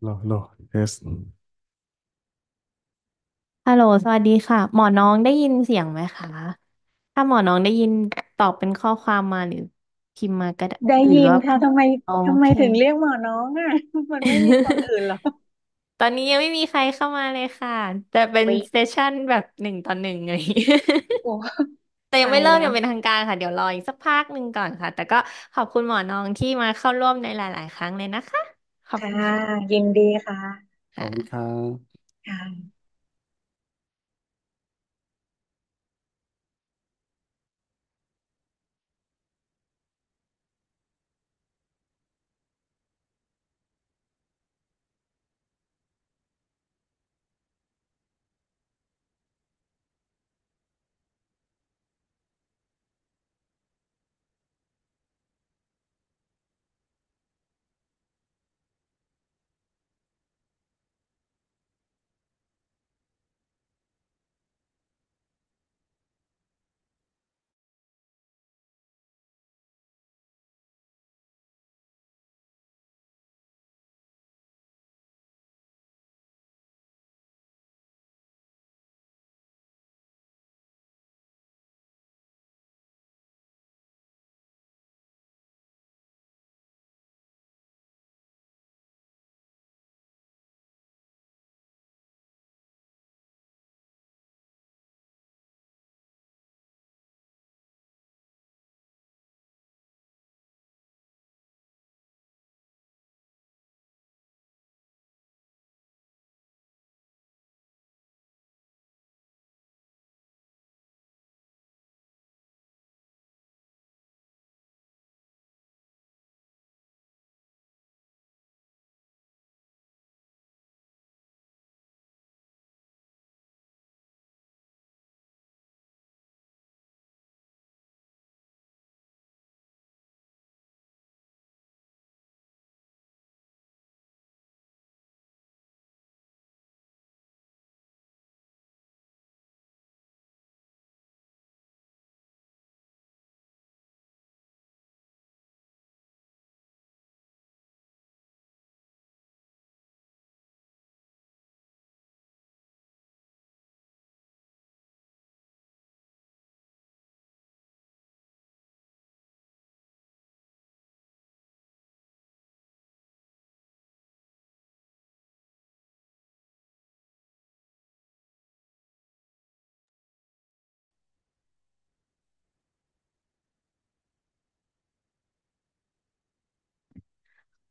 โหลโหลเทสฮัลโหลสวัสดีค่ะหมอน้องได้ยินเสียงไหมคะ ถ้าหมอน้องได้ยินตอบเป็นข้อความมาหรือ พิมพ์มาก็ได้ได้หรือยินว่าค่ะทำไมโอทำไมเคถึงเรียกหมอน้องอ่ะ มันไม่มีคนอื่นหรอตอนนี้ยังไม่มีใครเข้ามาเลยค่ะ แต่เป็นวิเซสชั่นแบบหนึ่งต่อหนึ่งเลยโอ้แต่ยังาไม่ยเริ่มล้วยังเป็นทางการค่ะ เดี๋ยวรออีกสักพักหนึ่งก่อนค่ะ แต่ก็ขอบคุณหมอน้องที่มาเข้าร่วมในหลาย ๆ ครั้งเลยนะคะขอบคุณค่ะ ยินดีค่ะ ขอบคุณครับค่ะ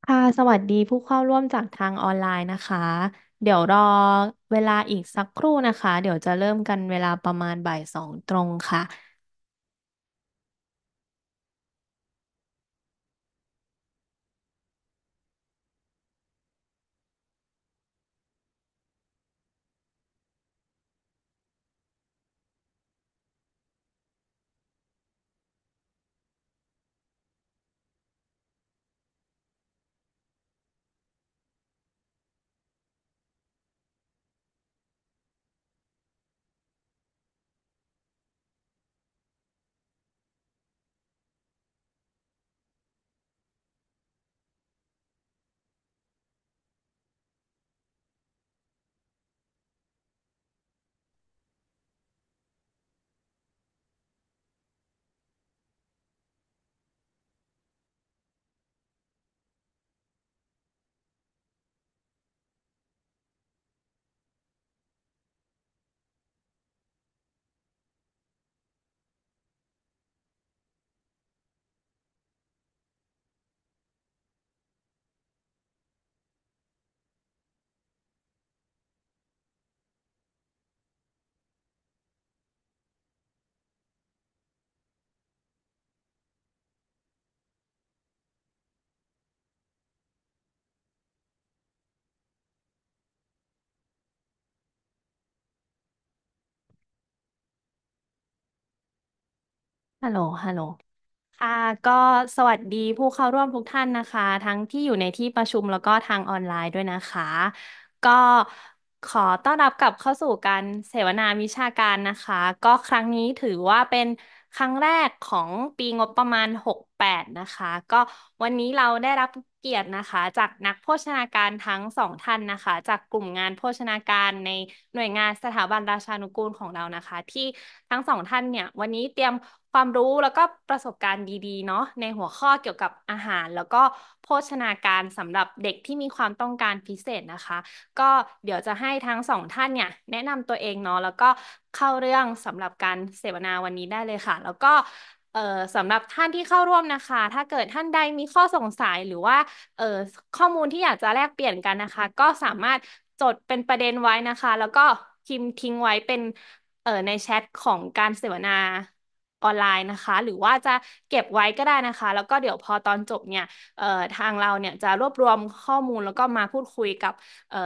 ค่ะสวัสดีผู้เข้าร่วมจากทางออนไลน์นะคะ เดี๋ยวรอเวลาอีกสักครู่นะคะ เดี๋ยวจะเริ่มกันเวลาประมาณบ่ายสองตรงค่ะฮัลโหล ฮัลโหลค่ะก็สวัสดีผู้เข้าร่วมทุกท่านนะคะ ทั้งที่อยู่ในที่ประชุมแล้วก็ทางออนไลน์ด้วยนะคะ ก็ขอต้อนรับกลับเข้าสู่การเสวนาวิชาการนะคะ ก็ครั้งนี้ถือว่าเป็นครั้งแรกของปีงบประมาณ 68 นะคะ ก็วันนี้เราได้รับเกียรตินะคะจากนักโภชนาการทั้งสองท่านนะคะ จากกลุ่มงานโภชนาการในหน่วยงานสถาบันราชานุกูลของเรานะคะ ที่ทั้งสองท่านเนี่ยวันนี้เตรียมความรู้แล้วก็ประสบการณ์ดีๆเนาะในหัวข้อเกี่ยวกับอาหาร แล้วก็โภชนาการสำหรับเด็กที่มีความต้องการพิเศษนะคะ ก็เดี๋ยวจะให้ทั้งสองท่านเนี่ยแนะนำตัวเองเนาะแล้วก็เข้าเรื่องสำหรับการเสวนาวันนี้ได้เลยค่ะแล้วก็เอ่อสำหรับท่านที่เข้าร่วมนะคะ ถ้าเกิดท่านใดมีข้อสงสัยหรือว่าเอ่อข้อมูลที่อยากจะแลกเปลี่ยนกันนะคะ ก็สามารถจดเป็นประเด็นไว้นะคะ แล้วก็พิมพ์ทิ้งไว้เป็นเอ่อในแชทของการเสวนาออนไลน์นะคะ หรือว่าจะเก็บไว้ก็ได้นะคะ แล้วก็เดี๋ยวพอตอนจบเนี่ยเอ่อทางเราเนี่ยจะรวบรวมข้อมูลแล้วก็มาพูดคุยกับเอ่อ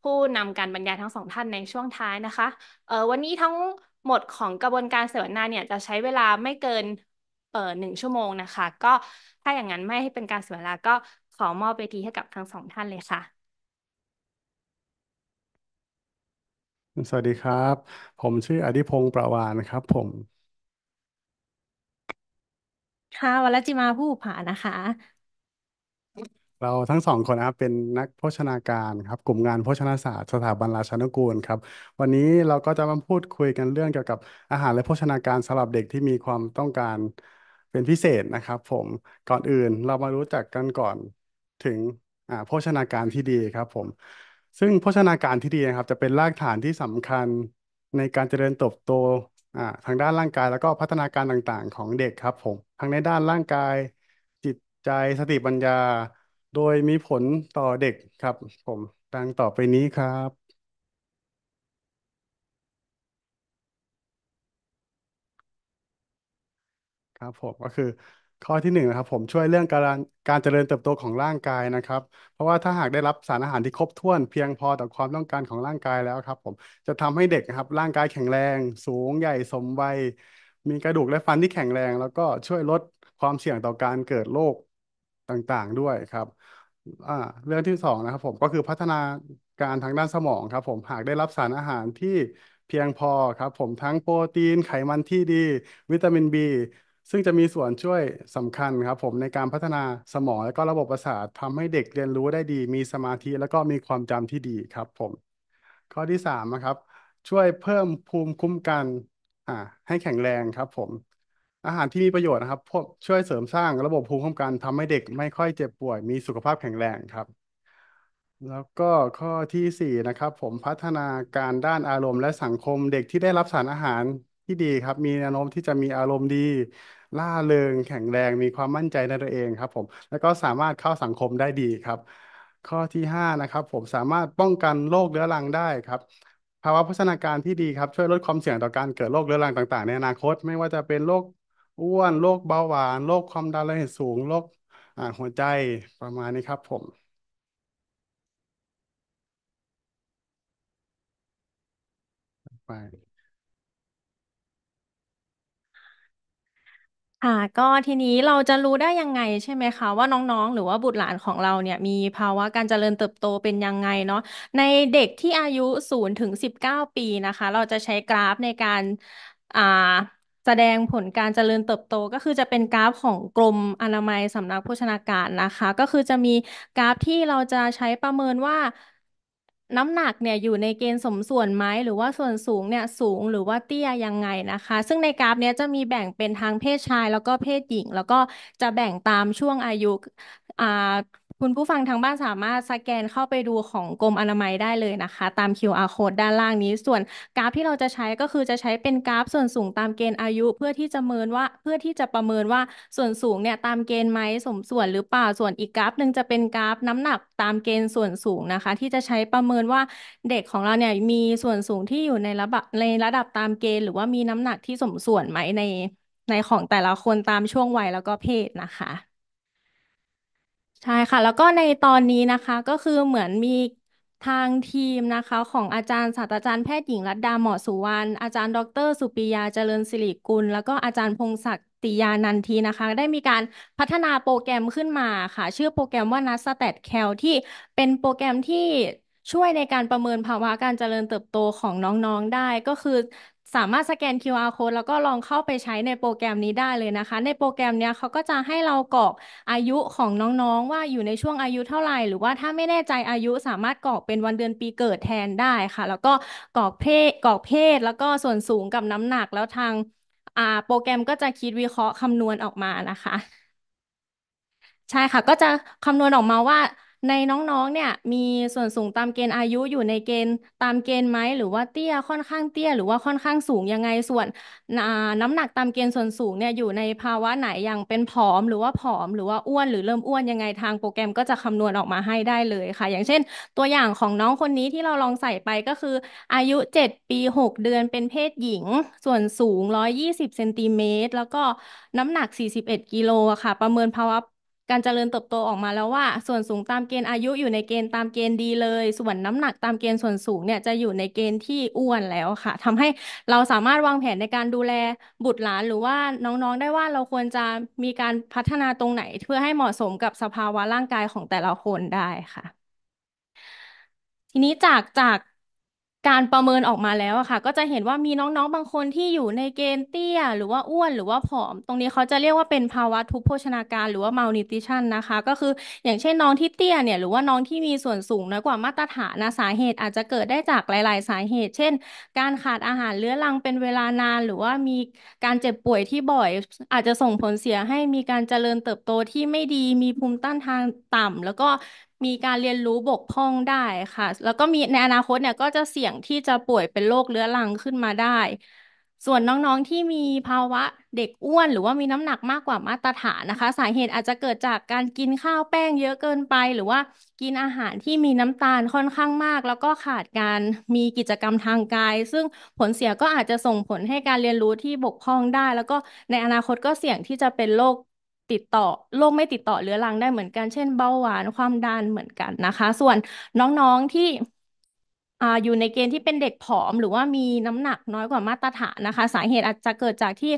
ผู้นำการบรรยายทั้งสองท่านในช่วงท้ายนะคะเอ่อวันนี้ทั้งหมดของกระบวนการเสวนาเนี่ยจะใช้เวลาไม่เกินเอ่อหนึ่งชั่วโมงนะคะ ก็ถ้าอย่างนั้นไม่ให้เป็นการเสียเวลาก็ขอมอบเวทีให้กับทั้งสองท่านเลยค่ะ สวัสดีครับ ผมชื่ออดิพงศ์ประวานครับ ผมค่ะวรจิมาผู้ผานะคะ เราทั้งสองคนนะครับเป็นนักโภชนาการครับ กลุ่มงานโภชนาศาสตร์สถาบันราชานุกูลครับ วันนี้เราก็จะมาพูดคุยกันเรื่องเกี่ยวกับอาหารและโภชนาการสำหรับเด็กที่มีความต้องการเป็นพิเศษนะครับ ผมก่อนอื่นเรามารู้จักกันก่อนถึงอ่าโภชนาการที่ดีครับ ผม ซึ่งโภชนาการที่ดีนะครับ จะเป็นรากฐานที่สำคัญในการเจริญเติบโตอ่าทางด้านร่างกาย แล้วก็พัฒนาการต่างๆ ของเด็กครับผมทั้งในด้านร่างกายจิตใจสติปัญญา โดยมีผลต่อเด็กครับ ผมดังต่อไปนี้ครับครับผมก็คือข้อที่หนึ่งนะครับ ผมช่วยเรื่องการการเจริญเติบโตของร่างกายนะครับ เพราะว่าถ้าหากได้รับสารอาหารที่ครบถ้วน เพียงพอต่อความต้องการของร่างกายแล้วครับ ผมจะทำให้เด็กนะครับ ร่างกายแข็งแรง สูงใหญ่สมวัย มีกระดูกและฟันที่แข็งแรง แล้วก็ช่วยลดความเสี่ยงต่อการเกิดโรคต่างๆด้วยครับอ่าเรื่องที่สองนะครับ ผมก็คือพัฒนาการทางด้านสมองครับ ผมหากได้รับสารอาหารที่เพียงพอครับ ผมทั้งโปรตีน ไขมันที่ดี วิตามิน B ซึ่งจะมีส่วนช่วยสำคัญครับผมในการพัฒนาสมองและก็ระบบประสาททำให้เด็กเรียนรู้ได้ดี มีสมาธิแล้วก็มีความจำที่ดีครับผม ข้อที่สามนะครับช่วยเพิ่มภูมิคุ้มกันอ่าให้แข็งแรงครับผม อาหารที่มีประโยชน์นะครับพวกช่วยเสริมสร้างระบบภูมิคุ้มกันทำให้เด็กไม่ค่อยเจ็บป่วยมีสุขภาพแข็งแรงครับ แล้วก็ข้อที่สี่นะครับผมพัฒนาการด้านอารมณ์ และสังคมเด็กที่ได้รับสารอาหารที่ดีครับ มีแนวโน้มที่จะมีอารมณ์ดีร่าเริงแข็งแรงมีความมั่นใจในตัวเองครับ ผมแล้วก็สามารถเข้าสังคมได้ดีครับ ข้อที่ห้านะครับ ผมสามารถป้องกันโรคเรื้อรังได้ครับ ภาวะโภชนาการที่ดี ครับช่วยลดความเสี่ยงต่อการเกิดโรคเรื้อรังต่างๆ ในอนาคตไม่ว่าจะเป็นโรคอ้วนโรคเบาหวานโรคความดันโลหิตสูงโรคอ่าหัวใจประมาณนี้ครับผมไปค่ะก็ทีนี้เราจะรู้ได้ยังไงใช่ไหมคะว่าน้องๆ หรือว่าบุตรหลานของเราเนี่ยมีภาวะการเจริญเติบโตเป็นยังไงเนาะในเด็กที่อายุศูนย์ถึงสิบเก้าปีนะคะ เราจะใช้กราฟในการอ่าแสดงผลการเจริญเติบโตก็คือจะเป็นกราฟของกรมอนามัยสำนักโภชนาการนะคะ ก็คือจะมีกราฟที่เราจะใช้ประเมินว่าน้ำหนักเนี่ยอยู่ในเกณฑ์สมส่วนไหมหรือว่าส่วนสูงเนี่ยสูงหรือว่าเตี้ยยังไงนะคะ ซึ่งในกราฟเนี้ยจะมีแบ่งเป็นทางเพศชาย แล้วก็เพศหญิง แล้วก็จะแบ่งตามช่วงอายุอ่าคุณผู้ฟังทางบ้านสามารถสแกนเข้าไปดูของกรมอนามัยได้เลยนะคะตาม QR code ด้านล่างนี้ ส่วนกราฟที่เราจะใช้ก็คือจะใช้เป็นกราฟส่วนสูงตามเกณฑ์อายุ เพื่อที่จะเมินว่าเพื่อที่จะประเมินว่าส่วนสูงเนี่ยตามเกณฑ์ไหมสมส่วนหรือเปล่าส่วนอีกกราฟหนึ่งจะเป็นกราฟน้ำหนักตามเกณฑ์ส่วนสูงนะคะ ที่จะใช้ประเมินว่าเด็กของเราเนี่ยมีส่วนสูงที่อยู่ในระดับในระดับตามเกณฑ์หรือว่ามีน้ำหนักที่สมส่วนไหมใน ในของแต่ละคนตามช่วงวัยแล้วก็เพศนะคะใช่ค่ะ แล้วก็ในตอนนี้นะคะ ก็คือเหมือนมีทางทีมนะคะ ของอาจารย์ศาสตราจารย์แพทย์หญิงรัดดาเหมาะสุวรรณอาจารย์ดรสุปิยาเจริญสิริกุล แล้วก็อาจารย์พงศักดิ์ติยานันทีนะคะ ได้มีการพัฒนาโปรแกรมขึ้นมาค่ะ ชื่อโปรแกรมว่านัสแตตแคลที่เป็นโปรแกรมที่ช่วยในการประเมินภาวะการเจริญเติบโตของน้องๆได้ก็คือสามารถสแกน QR code แล้วก็ลองเข้าไปใช้ในโปรแกรมนี้ได้เลยนะคะ ในโปรแกรมเนี้ยเขาก็จะให้เรากรอกอายุของน้องๆ ว่าอยู่ในช่วงอายุเท่าไหร่ หรือว่าถ้าไม่แน่ใจอายุสามารถกรอกเป็นวันเดือนปีเกิดแทนได้ค่ะ แล้วก็กรอกเพศกรอกเพศ แล้วก็ส่วนสูงกับน้ำหนักแล้วทางอ่าโปรแกรมก็จะคิดวิเคราะห์คำนวณออกมานะคะใช่ค่ะ ก็จะคำนวณออกมาว่าในน้องๆ เนี่ย มีส่วนสูงตามเกณฑ์อายุอยู่ในเกณฑ์ตามเกณฑ์ไหมหรือว่าเตี้ยค่อนข้างเตี้ยหรือว่าค่อนข้างสูงยังไงส่วนน้ำหนักตามเกณฑ์ส่วนสูงเนี่ยอยู่ในภาวะไหนอย่างเป็นผอมหรือว่าผอม หรือว่าอ้วนหรือเริ่มอ้วนยังไงทางโปรแกรมก็จะคำนวณออกมาให้ได้เลยค่ะ อย่างเช่น ตัวอย่างของน้องคนนี้ที่เราลองใส่ไปก็คืออายุเจ็ดปีหกเดือนเป็นเพศหญิง ส่วนสูงร้อยยี่สิบเซนติเมตรแล้วก็น้ำหนักสี่สิบเอ็ดกิโลค่ะ ประเมินภาวะการเจริญเติบโตออกมาแล้วว่า ส่วนสูงตามเกณฑ์อายุอยู่ในเกณฑ์ตามเกณฑ์ดีเลยส่วนน้ำหนักตามเกณฑ์ส่วนสูงเนี่ยจะอยู่ในเกณฑ์ที่อ้วนแล้วค่ะ ทำให้เราสามารถวางแผนในการดูแลบุตรหลานหรือว่าน้องๆได้ว่าเราควรจะมีการพัฒนาตรงไหนเพื่อให้เหมาะสมกับสภาวะร่างกายของแต่ละคนได้ค่ะ ทีนี้จากจากการประเมินออกมาแล้วอะค่ะ ก็จะเห็นว่ามีน้องๆบางคนที่อยู่ในเกณฑ์เตี้ยหรือว่าอ้วนหรือว่าผอม ตรงนี้เขาจะเรียกว่าเป็นภาวะทุพโภชนาการหรือว่า malnutrition นะคะ ก็คืออย่างเช่นน้องที่เตี้ยเนี่ยหรือว่าน้องที่มีส่วนสูงน้อยกว่ามาตรฐานนะสาเหตุอาจจะเกิดได้จากหลาย ๆ สาเหตุ เช่น การขาดอาหารเรื้อรังเป็นเวลานานหรือว่ามีการเจ็บป่วยที่บ่อยอาจจะส่งผลเสียให้มีการเจริญเติบโตที่ไม่ดีมีภูมิต้านทานต่ำแล้วก็มีการเรียนรู้บกพร่องได้ค่ะ แล้วก็มีในอนาคตเนี่ยก็จะเสี่ยงที่จะป่วยเป็นโรคเรื้อรังขึ้นมาได้ ส่วนน้องๆที่มีภาวะเด็กอ้วน หรือว่ามีน้ำหนักมากกว่ามาตรฐานนะคะ สาเหตุอาจจะเกิดจากการกินข้าวแป้งเยอะเกินไป หรือว่ากินอาหารที่มีน้ำตาลค่อนข้างมาก แล้วก็ขาดการมีกิจกรรมทางกาย ซึ่งผลเสียก็อาจจะส่งผลให้การเรียนรู้ที่บกพร่องได้ แล้วก็ในอนาคตก็เสี่ยงที่จะเป็นโรคติดต่อโรคไม่ติดต่อเรื้อรังได้เหมือนกันเช่นเบาหวานความดันเหมือนกันนะคะ ส่วนน้องๆที่อ่าอยู่ในเกณฑ์ที่เป็นเด็กผอม หรือว่ามีน้ำหนัก น้อยกว่ามาตรฐานนะคะ สาเหตุอาจจะเกิดจากที่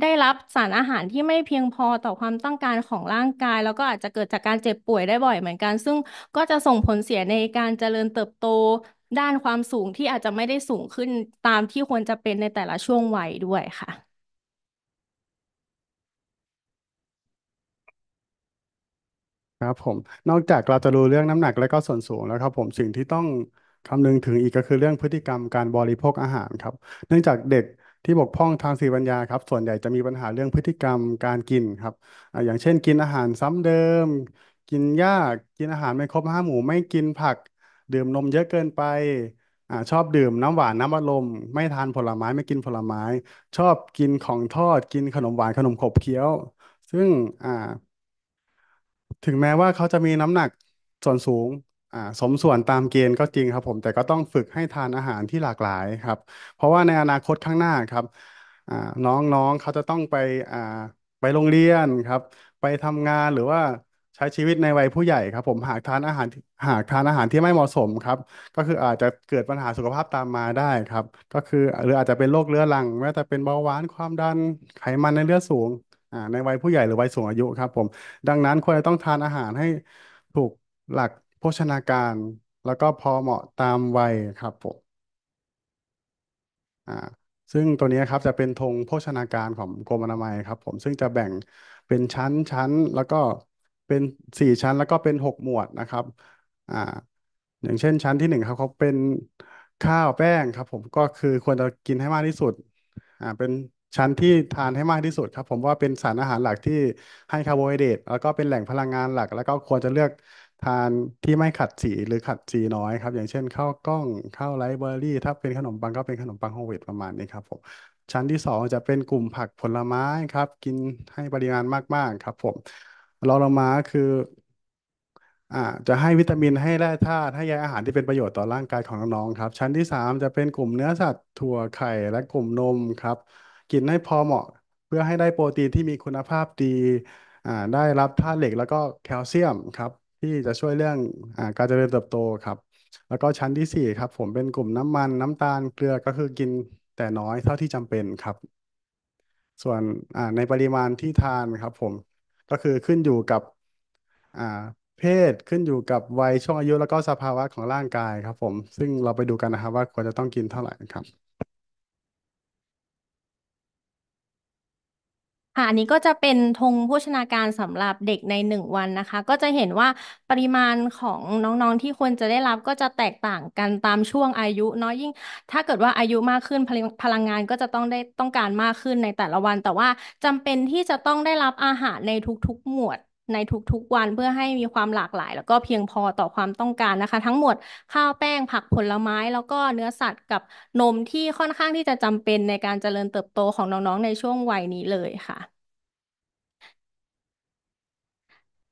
ได้รับสารอาหารที่ไม่เพียงพอต่อความต้องการของร่างกาย แล้วก็อาจจะเกิดจากการเจ็บป่วยได้บ่อย เหมือนกัน ซึ่งก็จะส่งผลเสียในการเจริญเติบโตด้านความสูงที่อาจจะไม่ได้สูงขึ้นตามที่ควรจะเป็นในแต่ละช่วงวัยด้วยค่ะครับผม นอกจากเราจะรู้เรื่องน้ำหนักและก็ส่วนสูงแล้วครับ ผมสิ่งที่ต้องคำนึงถึงอีกก็คือเรื่องพฤติกรรมการบริโภคอาหารครับ เนื่องจากเด็กที่บกพร่องทางสติปัญญาครับส่วนใหญ่จะมีปัญหาเรื่องพฤติกรรมการกินครับ อย่างเช่นกินอาหารซ้ำเดิม กินยากกินอาหารไม่ครบห้าหมู่ไม่กินผักดื่มนมเยอะเกินไปอ่าชอบดื่มน้ำหวานน้ำอัดลมไม่ทานผลไม้ไม่กินผลไม้ ชอบกินของทอดกินขนมหวานขนมขบเคี้ยว ซึ่งอ่าถึงแม้ว่าเขาจะมีน้ำหนักส่วนสูงอ่าสมส่วนตามเกณฑ์ก็จริงครับผม แต่ก็ต้องฝึกให้ทานอาหารที่หลากหลายครับ เพราะว่าในอนาคตข้างหน้าครับอ่าน้องๆเขาจะต้องไปอ่าไปโรงเรียนครับ ไปทำงานหรือว่าใช้ชีวิตในวัยผู้ใหญ่ครับผมหากทานอาหารหากทานอาหารที่ไม่เหมาะสมครับ ก็คืออาจจะเกิดปัญหาสุขภาพตามมาได้ครับ ก็คือหรืออาจจะเป็นโรคเรื้อรังแม้แต่เป็นเบาหวานความดัน ไขมันในเลือดสูงในวัยผู้ใหญ่หรือวัยสูงอายุครับผมดังนั้นควรจะต้องทานอาหารให้ถูกหลักโภชนาการแล้วก็พอเหมาะตามวัยครับผมอ่าซึ่งตัวนี้ครับจะเป็นธงโภชนาการของกรมอนามัยครับ ผมซึ่งจะแบ่งเป็นชั้นชั้นแล้วก็เป็นสี่ชั้นแล้วก็เป็นหกหมวดนะครับอ่าอย่างเช่น ชั้นที่หนึ่งครับเขาเป็นข้าวแป้งครับผมก็คือควรจะกินให้มากที่สุดอ่าเป็นชั้นที่ทานให้มากที่สุดครับ ผมว่าเป็นสารอาหารหลักที่ให้คาร์โบไฮเดรตแล้วก็เป็นแหล่งพลังงานหลัก แล้วก็ควรจะเลือกทานที่ไม่ขัดสีหรือขัดสีน้อยครับ อย่างเช่นข้าวกล้องข้าวไรซ์เบอร์รี่ ถ้าเป็นขนมปังก็เป็นขนมปังโฮเวตประมาณนี้ครับผมชั้นที่สองจะเป็นกลุ่มผักผลไม้ครับ กินให้ปริมาณมากๆครับ ผมรองลงมาคือ อ่า จะให้วิตามินให้แร่ธาตุให้ใยอาหารที่เป็นประโยชน์ต่อร่างกายของน้องๆครับ ชั้นที่สามจะเป็นกลุ่มเนื้อสัตว์ถั่วไข่และกลุ่มนมครับกินให้พอเหมาะเพื่อให้ได้โปรตีนที่มีคุณภาพดีอ่าได้รับธาตุเหล็กแล้วก็แคลเซียมครับ ที่จะช่วยเรื่องอ่าการเจริญเติบโตครับ แล้วก็ชั้นที่สี่ครับ ผมเป็นกลุ่มน้ำมันน้ำตาลเกลือก็คือกินแต่น้อยเท่าที่จำเป็นครับ ส่วนอ่าในปริมาณที่ทานครับผมก็คือขึ้นอยู่กับอ่าเพศขึ้นอยู่กับวัยช่วงอายุแล้วก็สภาวะของร่างกายครับ ผมซึ่งเราไปดูกันนะครับว่าควรจะต้องกินเท่าไหร่ครับ่ะอันนี้ก็จะเป็นธงโภชนาการสำหรับเด็กในหนึ่งวันนะคะ ก็จะเห็นว่าปริมาณของน้องๆที่ควรจะได้รับก็จะแตกต่างกันตามช่วงอายุเนาะยิ่ง ถ้าเกิดว่าอายุมากขึ้นพลังพลังงานก็จะต้องได้ต้องการมากขึ้นในแต่ละวัน แต่ว่าจำเป็นที่จะต้องได้รับอาหารในทุก ๆ หมวดในทุก ๆ วันเพื่อให้มีความหลากหลาย แล้วก็เพียงพอต่อความต้องการนะคะ ทั้งหมดข้าวแป้งผักผลไม้ แล้วก็เนื้อสัตว์กับนมที่ค่อนข้างที่จะจำเป็นในการเจริญเติบโตของน้องๆในช่วงวัยนี้เลยค่ะ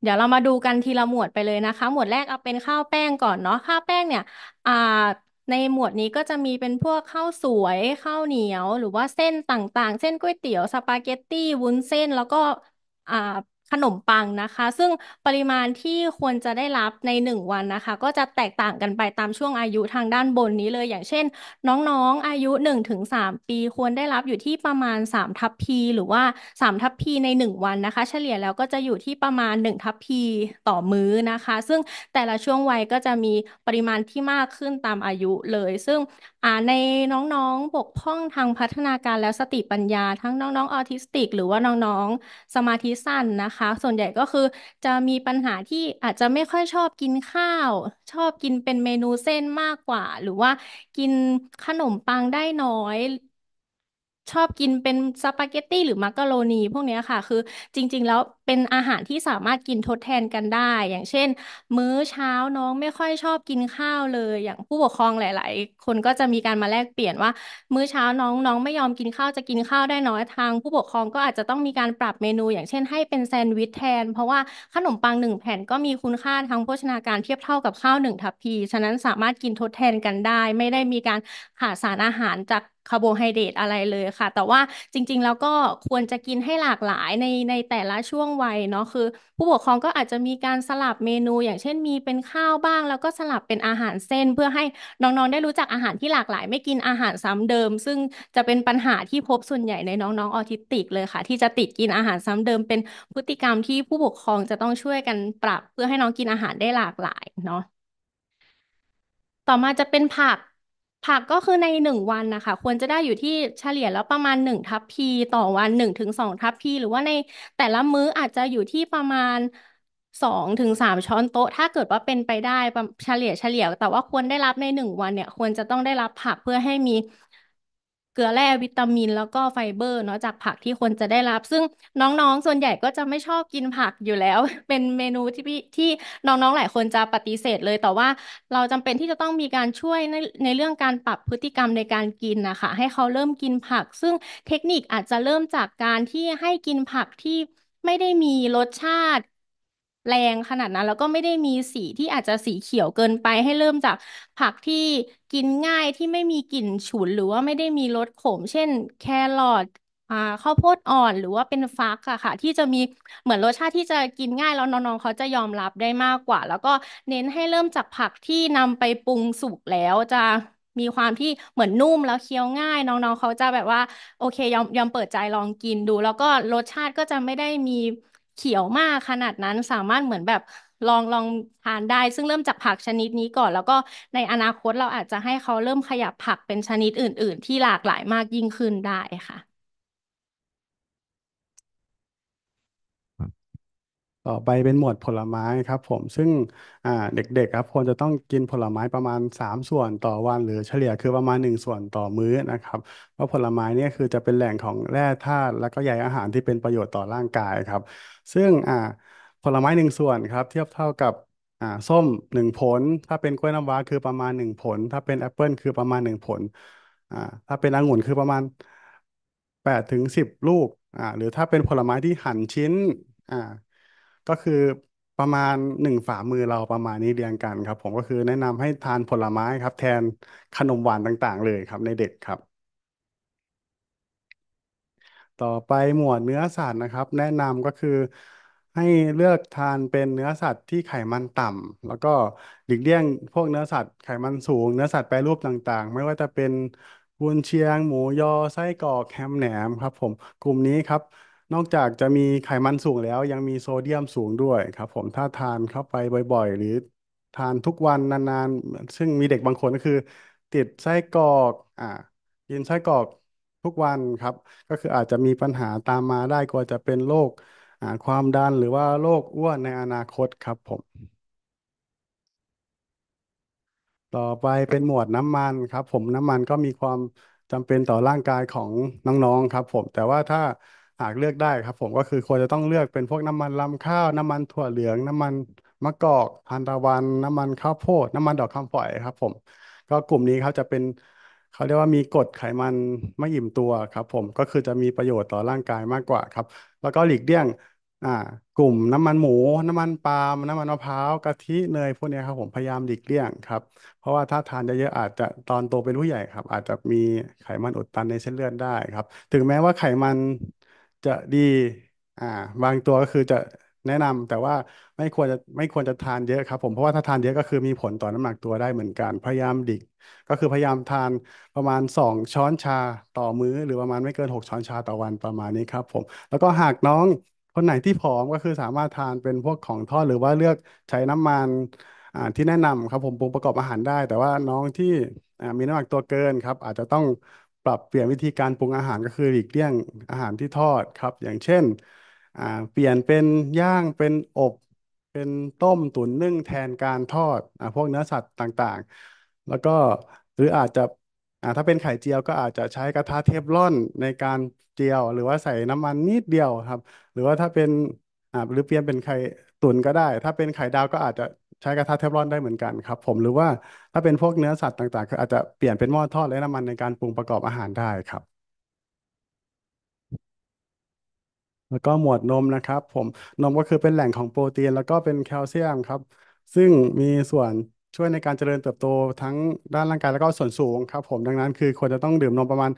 เดี๋ยวเรามาดูกันทีละหมวดไปเลยนะคะ หมวดแรกเอาเป็นข้าวแป้งก่อนเนาะข้าวแป้งเนี่ยอ่าในหมวดนี้ก็จะมีเป็นพวกข้าวสวยข้าวเหนียว หรือว่าเส้นต่างๆเส้นก๋วยเตี๋ยวสปาเกตตี้วุ้นเส้นแล้วก็อ่าขนมปังนะคะ ซึ่งปริมาณที่ควรจะได้รับในหนึ่งวันนะคะ ก็จะแตกต่างกันไปตามช่วงอายุทางด้านบนนี้เลย อย่างเช่นน้องๆอายุหนึ่งถึงสามปีควรได้รับอยู่ที่ประมาณสามทัพพี หรือว่าสามทัพพีในหนึ่งวันนะคะ เฉลี่ยแล้วก็จะอยู่ที่ประมาณหนึ่งทัพพีต่อมื้อนะคะ ซึ่งแต่ละช่วงวัยก็จะมีปริมาณที่มากขึ้นตามอายุเลย ซึ่งอ่าในน้องๆบกพร่องทางพัฒนาการและสติปัญญา ทั้งน้อง ๆออทิสติกหรือว่าน้องๆสมาธิสั้นนะคะคะส่วนใหญ่ก็คือจะมีปัญหาที่อาจจะไม่ค่อยชอบกินข้าว ชอบกินเป็นเมนูเส้นมากกว่าหรือว่ากินขนมปังได้น้อยชอบกินเป็นสปาเกตตี้หรือมักกะโรนีพวกเนี้ยค่ะคือจริงๆ แล้วเป็นอาหารที่สามารถกินทดแทนกันได้ อย่างเช่น มื้อเช้าน้องไม่ค่อยชอบกินข้าวเลยอย่างผู้ปกครองหลาย ๆ คนก็จะมีการมาแลกเปลี่ยนว่า มื้อเช้าน้องน้องไม่ยอมกินข้าวจะกินข้าวได้น้อยทาง ผู้ปกครองก็อาจจะต้องมีการปรับเมนู อย่างเช่นให้เป็นแซนด์วิชแทน เพราะว่าขนมปังหนึ่งแผ่นก็มีคุณค่าทางโภชนาการเทียบเท่ากับข้าวหนึ่งทัพพี ฉะนั้นสามารถกินทดแทนกันได้ ไม่ได้มีการขาดสารอาหารจากคาร์โบไฮเดรตอะไรเลยค่ะ แต่ว่าจริง ๆ แล้วก็ควรจะกินให้หลากหลายในในแต่ละช่วงวัยเนาะคือผู้ปกครองก็อาจจะมีการสลับเมนู อย่างเช่นมีเป็นข้าวบ้าง แล้วก็สลับเป็นอาหารเส้นเพื่อให้น้องๆ ได้รู้จักอาหารที่หลากหลาย ไม่กินอาหารซ้ำเดิม ซึ่งจะเป็นปัญหาที่พบส่วนใหญ่ ในน้องๆ ออทิสติกเลยค่ะ ที่จะติดกินอาหารซ้ำเดิม เป็นพฤติกรรมที่ผู้ปกครองจะต้องช่วยกันปรับ เพื่อให้น้องกินอาหารได้หลากหลายเนาะต่อมาจะเป็นผักผักก็คือในหนึ่งวันนะคะ ควรจะได้อยู่ที่เฉลี่ยแล้วประมาณหนึ่งทัพพีต่อวันหนึ่งถึงสองทัพพี หรือว่าในแต่ละมื้ออาจจะอยู่ที่ประมาณสองถึงสามช้อนโต๊ะ ถ้าเกิดว่าเป็นไปได้เฉลี่ยเฉลี่ยแต่ว่าควรได้รับในหนึ่งวันเนี่ย ควรจะต้องได้รับผักเพื่อให้มีเกลือแร่วิตามินแล้วก็ไฟเบอร์เนาะจากผักที่คนจะได้รับ ซึ่งน้องๆ ส่วนใหญ่ก็จะไม่ชอบกินผักอยู่แล้ว เป็นเมนูที่พี่ที่น้องๆหลายคนจะปฏิเสธเลยแต่ว่าเราจำเป็นที่จะต้องมีการช่วยในในเรื่องการปรับพฤติกรรมในการกินนะคะ ให้เขาเริ่มกินผัก ซึ่งเทคนิคอาจจะเริ่มจากการที่ให้กินผักที่ไม่ได้มีรสชาติแรงขนาดนั้นแล้วก็ไม่ได้มีสีที่อาจจะสีเขียวเกินไปให้เริ่มจากผักที่กินง่ายที่ไม่มีกลิ่นฉุนหรือว่าไม่ได้มีรสขม เช่นแครอทอ่าข้าวโพดอ่อนหรือว่าเป็นฟักอะค่ะ ที่จะมีเหมือนรสชาติที่จะกินง่าย แล้วน้องๆเขาจะยอมรับได้มากกว่า แล้วก็เน้นให้เริ่มจากผักที่นำไปปรุงสุกแล้วจะมีความที่เหมือนนุ่มแล้วเคี้ยวง่าย น้อง ๆ เขาจะแบบว่า โอเคยอมยอมเปิดใจลองกินดู แล้วก็รสชาติก็จะไม่ได้มีเขียวมากขนาดนั้นสามารถเหมือนแบบลองลองทานได้ ซึ่งเริ่มจากผักชนิดนี้ก่อน แล้วก็ในอนาคตเราอาจจะให้เขาเริ่มขยับผักเป็นชนิดอื่นๆ ที่หลากหลายมากยิ่งขึ้นได้ค่ะต่อไปเป็นหมวดผลไม้ครับผมซึ่งอ่าเด็กๆครับควรจะต้องกินผลไม้ประมาณ 3 ส่วนต่อวัน หรือเฉลี่ยคือประมาณ 1 ส่วนต่อมื้อนะครับ เพราะผลไม้เนี่ยคือจะเป็นแหล่งของแร่ธาตุและก็ใยอาหารที่เป็นประโยชน์ต่อร่างกายครับ ซึ่งอ่าผลไม้หนึ่งส่วนครับเทียบเท่ากับอ่าส้มหนึ่งผล ถ้าเป็นกล้วยน้ำว้าคือประมาณหนึ่งผล ถ้าเป็นแอปเปิลคือประมาณหนึ่งผลอ่าถ้าเป็นองุ่นคือประมาณแปดถึงสิบลูกอ่าหรือถ้าเป็นผลไม้ที่หั่นชิ้น อ่าก็คือประมาณหนึ่งฝ่ามือเราประมาณนี้เรียงกันครับ ผมก็คือแนะนำให้ทานผลไม้ครับ แทนขนมหวานต่าง ๆ เลยครับในเด็กครับ ต่อไปหมวดเนื้อสัตว์นะครับ แนะนำก็คือให้เลือกทานเป็นเนื้อสัตว์ที่ไขมันต่ำแล้วก็หลีกเลี่ยงพวกเนื้อสัตว์ไขมันสูง เนื้อสัตว์แปรรูปต่างๆ ไม่ว่าจะเป็นวุนเชียง หมูยอไส้กรอกแฮมแหนมครับ ผมกลุ่มนี้ครับนอกจากจะมีไขมันสูงแล้วยังมีโซเดียมสูงด้วยครับ ผมถ้าทานเข้าไปบ่อยๆ หรือทานทุกวันนานๆซึ่งมีเด็กบางคนก็คือ ติดไส้กรอกอ่ากินไส้กรอกทุกวันครับ ก็คืออาจจะมีปัญหาตามมาได้ก็จะเป็นโรคอ่าความดันหรือว่าโรคอ้วนในอนาคตครับผม ต่อไปเป็นหมวดน้ำมันครับ ผมน้ำมันก็มีความจำเป็นต่อร่างกายของน้องๆครับ ผมแต่ว่าถ้าหากเลือกได้ครับ ผมก็คือควรจะต้องเลือกเป็นพวกน้ำมันรำข้าวน้ำมันถั่วเหลือง น้ำมันมะกอกทานตะวัน น้ำมันข้าวโพด น้ำมันดอกคำฝอยครับ ผม ก็กลุ่มนี้ครับจะเป็นเขาเรียกว่ามีกรดไขมันไม่อิ่มตัวครับ ผมก็คือจะมีประโยชน์ต่อร่างกายมากกว่าครับแล้วก็หลีกเลี่ยงอ่ากลุ่มน้ำมันหมู น้ำมันปาล์มน้ำมันมะพร้าวกะทิเนยพวกนี้ครับผมพยายามหลีกเลี่ยงครับ เพราะว่าถ้าทานเยอะๆอาจจะตอนโตเป็นผู้ใหญ่ครับ อาจจะมีไขมันอุดตันในเส้นเลือดได้ครับ ถึงแม้ว่าไขมันจะดี อ่าบางตัวก็คือจะแนะนำแต่ว่าไม่ควรจะไม่ควรจะทานเยอะครับ ผม เพราะว่าถ้าทานเยอะก็คือมีผลต่อน้ำหนักตัวได้เหมือนกัน พยายามดิก ก็คือพยายามทานประมาณสองช้อนชาต่อมื้อ หรือประมาณไม่เกินหกช้อนชาต่อวันประมาณนี้ครับผม แล้วก็หากน้องคนไหนที่ผอมก็คือสามารถทานเป็นพวกของทอดหรือว่าเลือกใช้น้ำมัน อ่า ที่แนะนำครับผม ปรุงประกอบอาหารได้ แต่ว่าน้องที่ อ่า มีน้ำหนักตัวเกินครับ อาจจะต้องปรับเปลี่ยนวิธีการปรุงอาหารก็คือหลีกเลี่ยงอาหารที่ทอดครับ อย่างเช่นอ่าเปลี่ยนเป็นย่างเป็นอบเป็นต้มตุ๋นนึ่งแทนการทอดอ่าพวกเนื้อสัตว์ต่างๆ แล้วก็หรืออาจจะอ่าถ้าเป็นไข่เจียวก็อาจจะใช้กระทะเทฟลอนในการเจียว หรือว่าใส่น้ำมันนิดเดียวครับ หรือว่าถ้าเป็นอ่าหรือเปลี่ยนเป็นไข่ตุ๋นก็ได้ ถ้าเป็นไข่ดาวก็อาจจะใช้กระทะเทฟลอนได้เหมือนกันครับผมหรือว่าถ้าเป็นพวกเนื้อสัตว์ต่างๆก็อาจจะเปลี่ยนเป็นหม้อทอดและน้ำมันในการปรุงประกอบอาหารได้ครับ แล้วก็หมวดนมนะครับผมนมก็คือเป็นแหล่งของโปรตีนแล้วก็เป็นแคลเซียมครับ ซึ่งมีส่วนช่วยในการเจริญเติบโตทั้งด้านร่างกายแล้วก็ส่วนสูงครับผมดังนั้นคือควรจะต้องดื่มนมประมาณ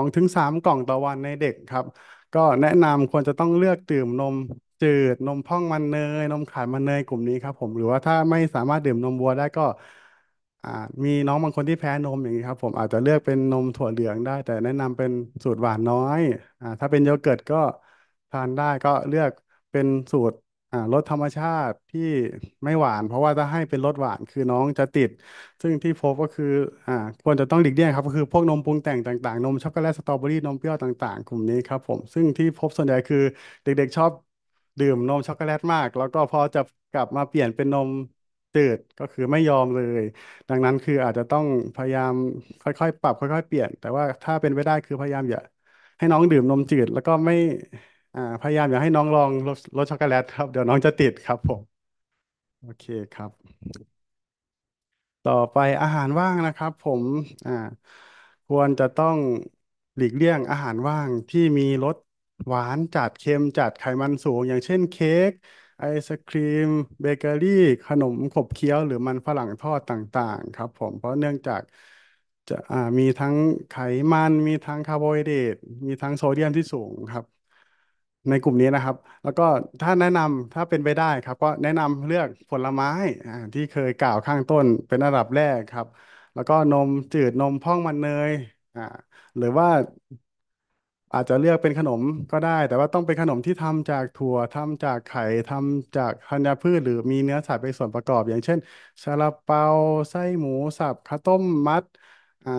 2-3 กล่องต่อวันในเด็กครับ ก็แนะนำควรจะต้องเลือกดื่มนมจืดนมพ่องมันเนยนมขาดมันเนยกลุ่มนี้ครับผมหรือว่าถ้าไม่สามารถดื่มนมวัวได้ก็อ่ามีน้องบางคนที่แพ้นมอย่างนี้ครับ ผมอาจจะเลือกเป็นนมถั่วเหลืองได้ แต่แนะนำเป็นสูตรหวานน้อยอ่าถ้าเป็นโยเกิร์ตก็ทานได้ก็เลือกเป็นสูตรอ่ารสธรรมชาติที่ไม่หวาน เพราะว่าถ้าให้เป็นรสหวานคือน้องจะติด ซึ่งที่พบก็คืออ่าควรจะต้องหลีกเลี่ยงครับก็คือพวกนมปรุงแต่งต่าง ๆ นมช็อกโกแลตสตรอเบอรี่นมเปรี้ยวต่างๆ กลุ่มนี้ครับผมซึ่งที่พบส่วนใหญ่คือเด็ก ๆชอบดื่มนมช็อกโกแลตมากแล้วก็พอจะกลับมาเปลี่ยนเป็นนมจืดก็คือไม่ยอมเลย ดังนั้นคืออาจจะต้องพยายามค่อยๆปรับ ค่อย ๆเปลี่ยนแต่ว่าถ้าเป็นไปได้คือพยายามอย่าให้น้องดื่มนมจืด แล้วก็ไม่ อ่าพยายามอย่าให้น้องลองรสช็อกโกแลตครับเดี๋ยวน้องจะติดครับผมโอเคครับ ต่อไปอาหารว่างนะครับ ผมอ่าควรจะต้องหลีกเลี่ยงอาหารว่างที่มีรสหวานจัดเค็มจัดไขมันสูง อย่างเช่นเค้กไอศครีมเบเกอรี่ ขนมขบเคี้ยว หรือมันฝรั่งทอดต่างๆ ครับผมเพราะเนื่องจากจะมีทั้งไขมันมีทั้งคาร์โบไฮเดรตมีทั้งโซเดียมที่สูงครับ ในกลุ่มนี้นะครับ แล้วก็ถ้าแนะนำถ้าเป็นไปได้ครับ ก็แนะนำเลือกผลไม้ที่เคยกล่าวข้างต้นเป็นอันดับแรกครับ แล้วก็นมจืดนมพร่องมันเนยอ่าหรือว่าอาจจะเลือกเป็นขนมก็ได้ แต่ว่าต้องเป็นขนมที่ทำจากถั่วทำจากไข่ทำจากธัญพืช หรือมีเนื้อสัตว์เป็นส่วนประกอบอย่างเช่นซาลาเปาไส้หมูสับข้าวต้มมัดอ่า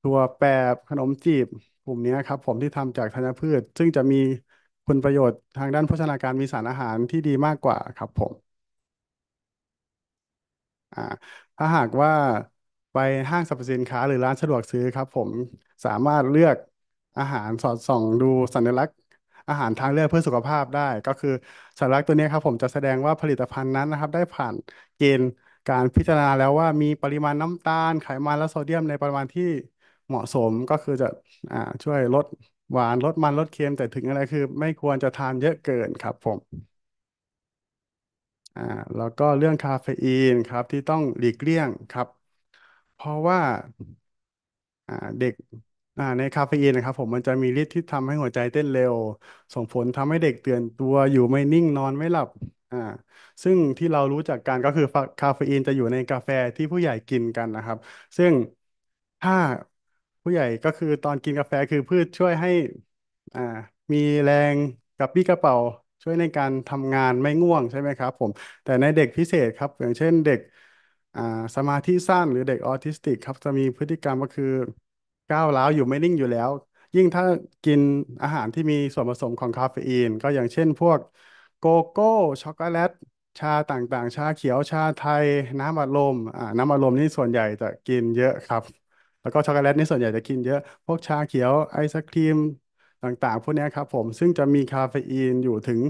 ถั่วแปบขนมจีบกลุ่มนี้ครับผมที่ทำจากธัญพืชซึ่งจะมีคุณประโยชน์ทางด้านโภชนาการมีสารอาหารที่ดีมากกว่าครับผมอ่าถ้าหากว่าไปห้างสรรพสินค้า หรือร้านสะดวกซื้อครับผมสามารถเลือกอาหารสอดส่องดูสัญลักษณ์อาหารทางเลือกเพื่อสุขภาพได้ ก็คือสัญลักษณ์ตัวนี้ครับ ผมจะแสดงว่าผลิตภัณฑ์นั้นนะครับ ได้ผ่านเกณฑ์การพิจารณาแล้วว่ามีปริมาณน้ำตาลไขมันและโซเดียมในปริมาณที่เหมาะสมก็คือจะอ่าช่วยลดหวานลดมันลดเค็มแต่ถึงอะไรคือ ไม่ควรจะทานเยอะเกินครับผมอ่าแล้วก็เรื่องคาเฟอีนครับที่ต้องหลีกเลี่ยงครับ เพราะว่าอ่าเด็กอ่าในคาเฟอีนนะครับผมมันจะมีฤทธิ์ที่ทำให้หัวใจเต้นเร็ว ส่งผลทำให้เด็กตื่นตัวอยู่ไม่นิ่งนอนไม่หลับอ่าซึ่งที่เรารู้จักกันก็คือคาเฟอีน จะอยู่ในกาแฟที่ผู้ใหญ่กินกันนะครับ ซึ่งถ้าผู้ใหญ่ก็คือตอนกินกาแฟคือพืชช่วยให้อ่ามีแรงกระปรี้กระเปร่าช่วยในการทำงานไม่ง่วงใช่ไหมครับผมแต่ในเด็กพิเศษครับ อย่างเช่นเด็กอ่าสมาธิสั้นหรือเด็กออทิสติกครับจะมีพฤติกรรมก็คือก้าวร้าวอยู่ไม่นิ่งอยู่แล้ว ยิ่งถ้ากินอาหารที่มีส่วนผสมของคาเฟอีน ก็อย่างเช่นพวกโกโก้ช็อกโกแลตชาต่างๆ ชาเขียวชาไทยน้ำอัดลมอ่าน้ำอัดลมนี่ส่วนใหญ่จะกินเยอะครับ แล้วก็ช็อกโกแลตนี่ส่วนใหญ่จะกินเยอะพวกชาเขียวไอศครีมต่างๆพวกนี้ครับ ผมซึ่งจะมีคาเฟอีนอยู่ถึง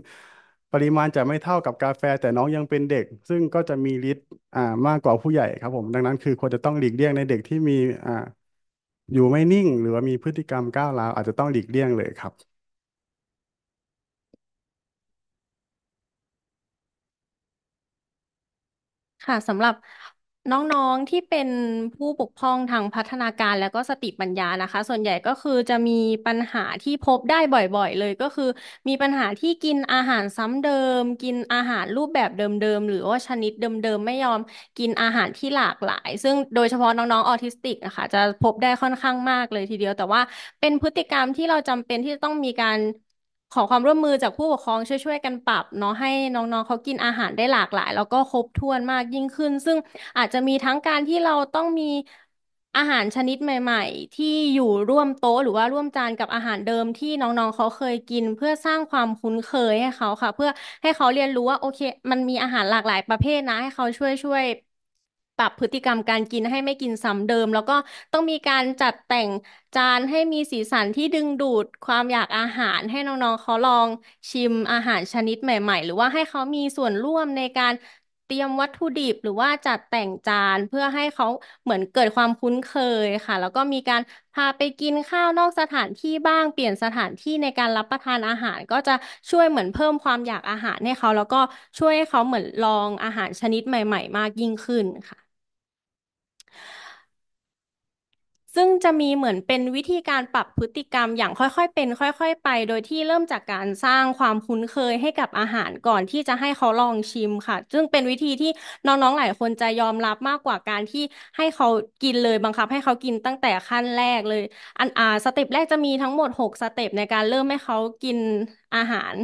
ปริมาณจะไม่เท่ากับกาแฟแต่น้องยังเป็นเด็ก ซึ่งก็จะมีฤทธิ์อ่ามากกว่าผู้ใหญ่ครับผมดังนั้นคือควรจะต้องหลีกเลี่ยงในเด็กที่มีอ่าอยู่ไม่นิ่งหรือว่ามีพฤติกรรมก้าวร้าวอาจจะต้องหลีกเลี่ยงเลยครับ ค่ะสำหรับน้องๆที่เป็นผู้ปกพร่องทางพัฒนาการแล้วก็สติปัญญานะคะ ส่วนใหญ่ก็คือจะมีปัญหาที่พบได้บ่อย ๆ เลยก็คือมีปัญหาที่กินอาหารซ้ำเดิม กินอาหารรูปแบบเดิม ๆ หรือว่าชนิดเดิม ๆ ไม่ยอม กินอาหารที่หลากหลาย ซึ่งโดยเฉพาะน้องๆ ออทิสติกนะคะจะพบได้ค่อนข้างมากเลยทีเดียวแต่ว่าเป็นพฤติกรรมที่เราจำเป็นที่จะต้องมีการขอความร่วมมือจากผู้ปกครองช่วยๆกันปรับ เนาะให้น้องๆเขากินอาหารได้หลากหลาย แล้วก็ครบถ้วนมากยิ่งขึ้น ซึ่งอาจจะมีทั้งการที่เราต้องมีอาหารชนิดใหม่ ๆ ที่อยู่ร่วมโต๊ะหรือว่าร่วมจานกับอาหารเดิมที่น้องๆเขาเคยกิน เพื่อสร้างความคุ้นเคยให้เขาค่ะ เพื่อให้เขาเรียนรู้ว่าโอเค มันมีอาหารหลากหลายประเภทนะให้เขาช่วยๆรับพฤติกรรมการกินให้ไม่กินซ้ำเดิม แล้วก็ต้องมีการจัดแต่งจานให้มีสีสันที่ดึงดูดความอยากอาหาร ให้น้องๆเขาลองชิมอาหารชนิดใหม่ ๆ หรือว่าให้เขามีส่วนร่วมในการเตรียมวัตถุดิบ หรือว่าจัดแต่งจานเพื่อให้เขาเหมือนเกิดความคุ้นเคยค่ะ แล้วก็มีการพาไปกินข้าวนอกสถานที่บ้างเปลี่ยนสถานที่ในการรับประทานอาหาร ก็จะช่วยเหมือนเพิ่มความอยากอาหารให้เขาแล้วก็ช่วยให้เขาเหมือนลองอาหารชนิดใหม่ ๆ มากยิ่งขึ้นค่ะซึ่งจะมีเหมือนเป็นวิธีการปรับพฤติกรรมอย่างค่อยๆเป็น ค่อย ๆ ไป โดยที่เริ่มจากการสร้างความคุ้นเคยให้กับอาหารก่อนที่จะให้เขาลองชิมค่ะ ซึ่งเป็นวิธีที่น้องๆหลายคนจะยอมรับมากกว่าการที่ให้เขากินเลยบังคับให้เขากินตั้งแต่ขั้นแรกเลย อันอ่าสเต็ปแรกจะมีทั้งหมด 6 สเต็ปในการเริ่มให้เขากินอาหาร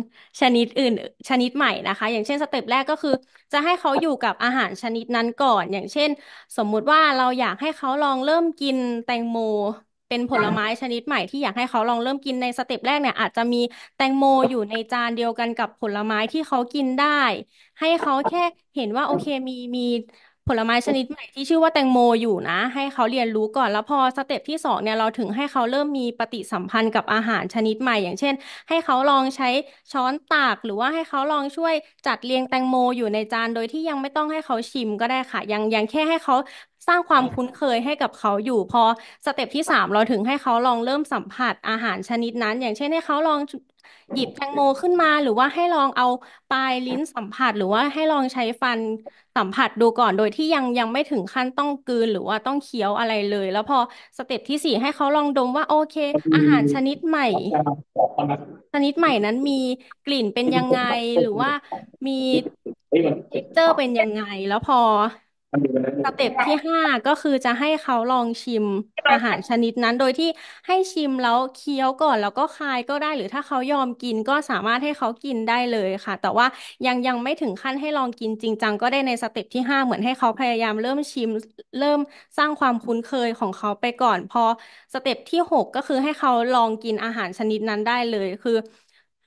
ชนิดอื่นชนิดใหม่นะคะ อย่างเช่นสเต็ปแรกก็คือ จะให้เขาอยู่กับอาหารชนิดนั้นก่อน อย่างเช่น สมมุติว่าเราอยากให้เขาลองเริ่มกินแตงโมเป็นผลไม้ชนิดใหม่ ที่อยากให้เขาลองเริ่มกินในสเต็ปแรกเนี่ยอาจจะมีแตงโมอยู่ในจานเดียวกันกับผลไม้ที่เขากินได้ ให้เขาแค่เห็นว่าโอเคมีมีผลไม้ชนิดใหม่ที่ชื่อว่าแตงโมอยู่นะ ให้เขาเรียนรู้ก่อนแล้วพอสเต็ปที่สองเนี่ยเราถึงให้เขาเริ่มมีปฏิสัมพันธ์กับอาหารชนิดใหม่อย่างเช่น ให้เขาลองใช้ช้อนตักหรือว่าให้เขาลองช่วยจัดเรียงแตงโมอยู่ในจานโดยที่ยังไม่ต้องให้เขาชิมก็ได้ค่ะยังยังแค่ให้เขาสร้างความคุ้นเคยให้กับเขาอยู่ พอสเต็ปที่สามเราถึงให้เขาลองเริ่มสัมผัสอาหารชนิดนั้น อย่างเช่น ให้เขาลองหยิบแตงโมขึ้นมา หรือว่าให้ลองเอาปลายลิ้นสัมผัส หรือว่าให้ลองใช้ฟันสัมผัสดูก่อนโดยที่ยังยังไม่ถึงขั้นต้องกลืนหรือว่าต้องเคี้ยวอะไรเลย แล้วพอสเต็ปที่สี่ให้เขาลองดมว่า โอเค อาหารชนิดใหม่ ชนิดใหม่นั้นมีกลิ่นเป็นยังไง หรือว่ามีเท็กเจอร์เป็นยังไง แล้วพอสเต็ปที่ห้าก็คือจะให้เขาลองชิมอาหารชนิดนั้น โดยที่ให้ชิมแล้วเคี้ยวก่อนแล้วก็คายก็ได้ หรือถ้าเขายอมกินก็สามารถให้เขากินได้เลยค่ะ แต่ว่ายังยังไม่ถึงขั้นให้ลองกินจริงจังก็ได้ในสเต็ปที่ห้าเหมือนให้เขาพยายาม เริ่มชิมเริ่มสร้างความคุ้นเคยของเขาไปก่อนพอ สเต็ปที่หกก็คือให้เขาลองกินอาหารชนิดนั้นได้เลยคือ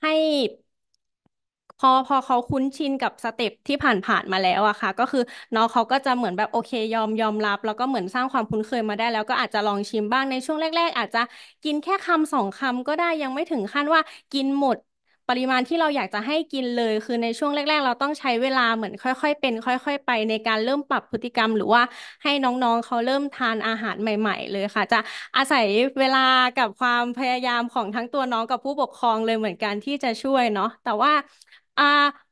ให้พอพอเขาคุ้นชินกับสเต็ปที่ผ่านผ่านมาแล้วอะค่ะก็คือน้องเขาก็จะเหมือนแบบโอเคยอมยอมรับ แล้วก็เหมือนสร้างความคุ้นเคยมาได้ แล้วก็อาจจะลองชิมบ้างในช่วงแรก ๆ อาจจะกินแค่คำสองคำก็ได้ยังไม่ถึงขั้นว่า กินหมดปริมาณที่เราอยากจะให้กินเลย คือในช่วงแรก ๆ เราต้องใช้เวลาเหมือนค่อยๆเป็นค่อยๆไปในการเริ่มปรับพฤติกรรม หรือว่าให้น้องๆ เขาเริ่มทานอาหารใหม่ๆ เลยค่ะ จะอาศัยเวลากับความพยายามของทั้งตัวน้องกับผู้ปกครองเลยเหมือนกันที่จะช่วยเนาะแต่ว่าอ่า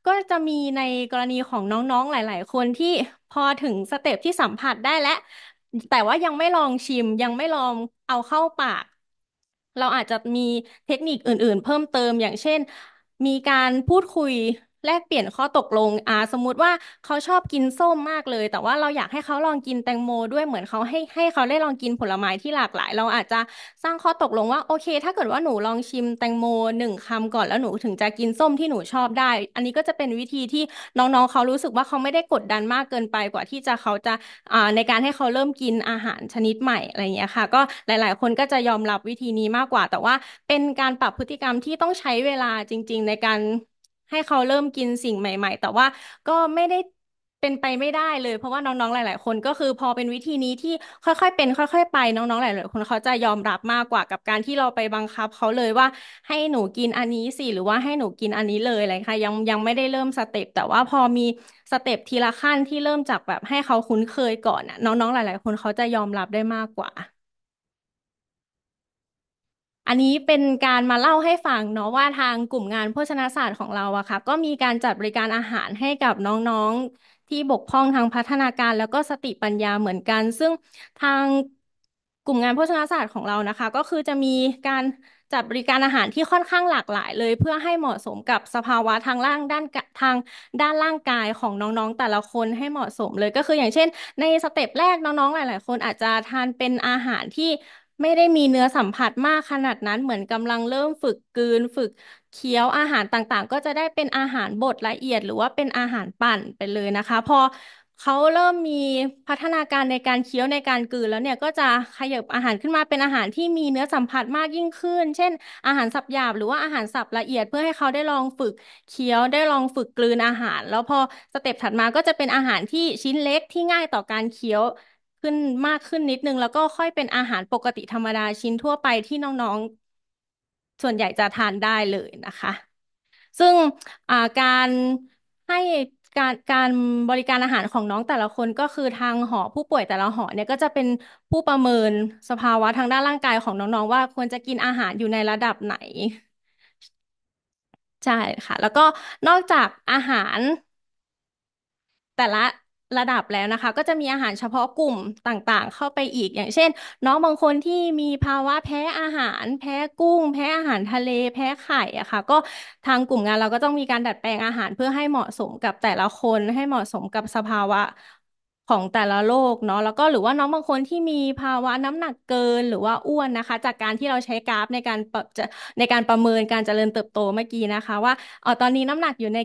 ก็จะมีในกรณีของน้องๆ หลายๆ คนที่พอถึงสเต็ปที่สัมผัสได้แล้ว แต่ว่ายังไม่ลองชิมยังไม่ลองเอาเข้าปาก เราอาจจะมีเทคนิคอื่นๆ เพิ่มเติมอย่างเช่นมีการพูดคุยแลกเปลี่ยนข้อตกลงอ่าสมมุติว่าเขาชอบกินส้มมากเลย แต่ว่าเราอยากให้เขาลองกินแตงโมด้วย เหมือนเขาให้ให้เขาได้ลองกินผลไม้ที่หลากหลาย เราอาจจะสร้างข้อตกลงว่าโอเค ถ้าเกิดว่าหนูลองชิมแตงโมหนึ่งคำก่อน แล้วหนูถึงจะกินส้มที่หนูชอบได้ อันนี้ก็จะเป็นวิธีที่น้องๆเขารู้สึกว่าเขาไม่ได้กดดันมากเกินไปกว่าที่จะเขาจะอ่าในการให้เขาเริ่มกินอาหารชนิดใหม่อะไรอย่างเงี้ยค่ะ ก็หลาย ๆ คนก็จะยอมรับวิธีนี้มากกว่า แต่ว่าเป็นการปรับพฤติกรรมที่ต้องใช้เวลาจริง ๆ ในการให้เขาเริ่มกินสิ่งใหม่ๆ แต่ว่าก็ไม่ได้เป็นไปไม่ได้เลย เพราะว่าน้องๆ หลาย ๆ คนก็คือพอเป็นวิธีนี้ที่ค่อยๆ เป็นค่อยๆ ไป น้องๆ หลาย ๆ คนเขาจะยอมรับมากกว่ากับการที่เราไปบังคับ เขาเลยว่าให้หนูกินอันนี้สิหรือว่าให้หนูกินอันนี้เลยอะไรค่ะยังยังไม่ได้เริ่มสเต็ปแต่ว่าพอมีสเต็ปทีละขั้นที่เริ่มจากแบบให้เขาคุ้นเคยก่อนน่ะน้องๆ หลายๆ คนเขาจะยอมรับได้มากกว่าอันนี้เป็นการมาเล่าให้ฟังเนาะว่าทางกลุ่มงานโภชนาศาสตร์ของเราอะค่ะก็มีการจัดบริการอาหารให้กับน้องๆที่บกพร่องทางพัฒนาการแล้วก็สติปัญญาเหมือนกัน ซึ่งทางกลุ่มงานโภชนาศาสตร์ของเรานะคะ ก็คือจะมีการจัดบริการอาหารที่ค่อนข้างหลากหลาย เลย เพื่อให้เหมาะสมกับสภาวะทางร่างด้านทางด้านร่างกายของน้องๆแต่ละคนให้เหมาะสมเลยก็คืออย่างเช่น ในสเต็ปแรกน้องๆ หลายๆ คนอาจจะทานเป็นอาหารที่ไม่ได้มีเนื้อสัมผัสมากขนาดนั้นเหมือนกำลังเริ่มฝึกกลืน ฝึกเคี้ยวอาหารต่างๆ ก็จะได้เป็นอาหารบดละเอียด หรือว่าเป็นอาหารปั่นไปเลยนะคะ พอเขาเริ่มมีพัฒนาการในการเคี้ยวในการกลืนแล้วเนี่ยก็จะขยับอาหารขึ้นมาเป็นอาหารที่มีเนื้อสัมผัสมากยิ่งขึ้น เช่น อาหารสับหยาบหรือว่าอาหารสับละเอียด เพื่อให้เขาได้ลองฝึกเคี้ยวได้ลองฝึกกลืนอาหาร แล้วพอสเต็ปถัดมาก็จะเป็นอาหารที่ชิ้นเล็กที่ง่ายต่อการเคี้ยวขึ้นมากขึ้นนิดนึง แล้วก็ค่อยเป็นอาหารปกติธรรมดาชิ้นทั่วไปที่น้องๆ ส่วนใหญ่จะทานได้เลยนะคะ ซึ่งอ่าการให้การการบริการอาหารของน้องแต่ละคนก็คือทางหอผู้ป่วยแต่ละหอเนี่ยก็จะเป็นผู้ประเมินสภาวะทางด้านร่างกายของน้องๆ ว่าควรจะกินอาหารอยู่ในระดับไหนใช่ค่ะ แล้วก็นอกจากอาหาร แต่ละระดับแล้วนะคะ ก็จะมีอาหารเฉพาะกลุ่มต่างๆเข้าไปอีกอย่างเช่นน้องบางคนที่มีภาวะแพ้อาหาร แพ้กุ้ง แพ้อาหารทะเลแพ้ไข่อะค่ะก็ทางกลุ่มงาน เราก็ต้องมีการดัดแปลงอาหารเพื่อให้เหมาะสมกับแต่ละคนให้เหมาะสมกับสภาวะของแต่ละโรคเนาะแล้วก็หรือว่าน้องบางคนที่มีภาวะน้ำหนักเกินหรือว่าอ้วนนะคะ จากการที่เราใช้กราฟในการในการประเมินการเจริญเติบโตเมื่อกี้นะคะ ว่าอ๋อตอนนี้น้ำหนักอยู่ใน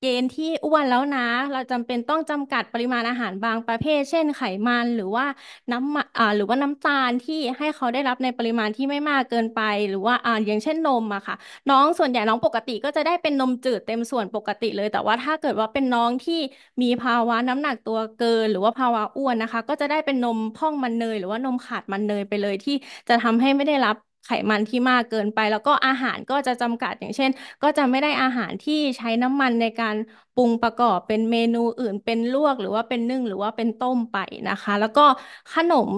เกณฑ์ที่อ้วนแล้วนะ เราจำเป็นต้องจำกัดปริมาณอาหารบางประเภท เช่นไขมันหรือว่าน้ำมันอ่าหรือว่าน้ำตาลที่ให้เขาได้รับในปริมาณที่ไม่มากเกินไป หรือว่าอ่าอย่างเช่นนมอะค่ะ น้องส่วนใหญ่น้องปกติก็จะได้เป็นนมจืดเต็มส่วนปกติเลย แต่ว่าถ้าเกิดว่าเป็นน้องที่มีภาวะน้ำหนักตัวเกิน หรือว่าภาวะอ้วนนะคะ ก็จะได้เป็นนมพ่องมันเนยหรือว่านมขาดมันเนยไปเลยที่จะทำให้ไม่ได้รับไขมันที่มากเกินไปแล้วก็อาหารก็จะจำกัดอย่างเช่น ก็จะไม่ได้อาหารที่ใช้น้ำมันในการปรุงประกอบเป็นเมนูอื่นเป็นลวก หรือว่าเป็นนึ่งหรือว่าเป็นต้มไปนะคะ แล้วก็ขนม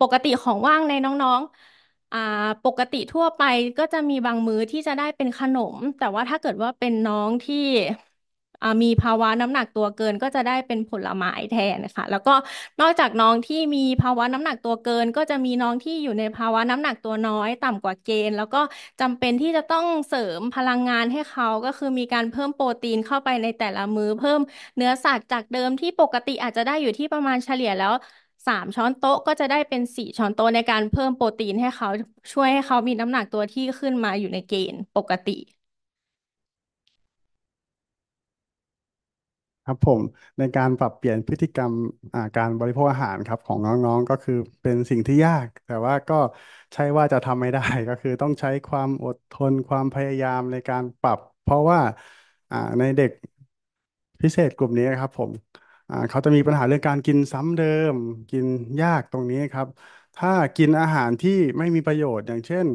ปกติของว่างในน้องๆอ่าปกติทั่วไปก็จะมีบางมื้อที่จะได้เป็นขนม แต่ว่าถ้าเกิดว่าเป็นน้องที่มีภาวะน้ำหนักตัวเกินก็จะได้เป็นผลไม้แทนนะคะ แล้วก็นอกจากน้องที่มีภาวะน้ำหนักตัวเกิน ก็จะมีน้องที่อยู่ในภาวะน้ำหนักตัวน้อยต่ำกว่าเกณฑ์ แล้วก็จำเป็นที่จะต้องเสริมพลังงานให้เขาก็คือมีการเพิ่มโปรตีนเข้าไปในแต่ละมื้อ เพิ่มเนื้อสัตว์จากเดิมที่ปกติอาจจะได้อยู่ที่ประมาณเฉลี่ยแล้วสามช้อนโต๊ะก็จะได้เป็นสี่ช้อนโต๊ะในการเพิ่มโปรตีนให้เขาช่วยให้เขามีน้ำหนักตัวที่ขึ้นมาอยู่ในเกณฑ์ปกติครับผมในการปรับเปลี่ยนพฤติกรรมอ่าการบริโภคอาหารครับของน้องๆก็คือเป็นสิ่งที่ยาก แต่ว่าก็ใช่ว่าจะทำไม่ได้ก็คือต้องใช้ความอดทน ความพยายามในการปรับ เพราะว่าอ่าในเด็กพิเศษกลุ่มนี้ครับผมอ่าเขาจะมีปัญหา เรื่องการกินซ้ำเดิม กินยากตรงนี้ครับ ถ้ากินอาหารที่ไม่มีประโยชน์อย่างเช่น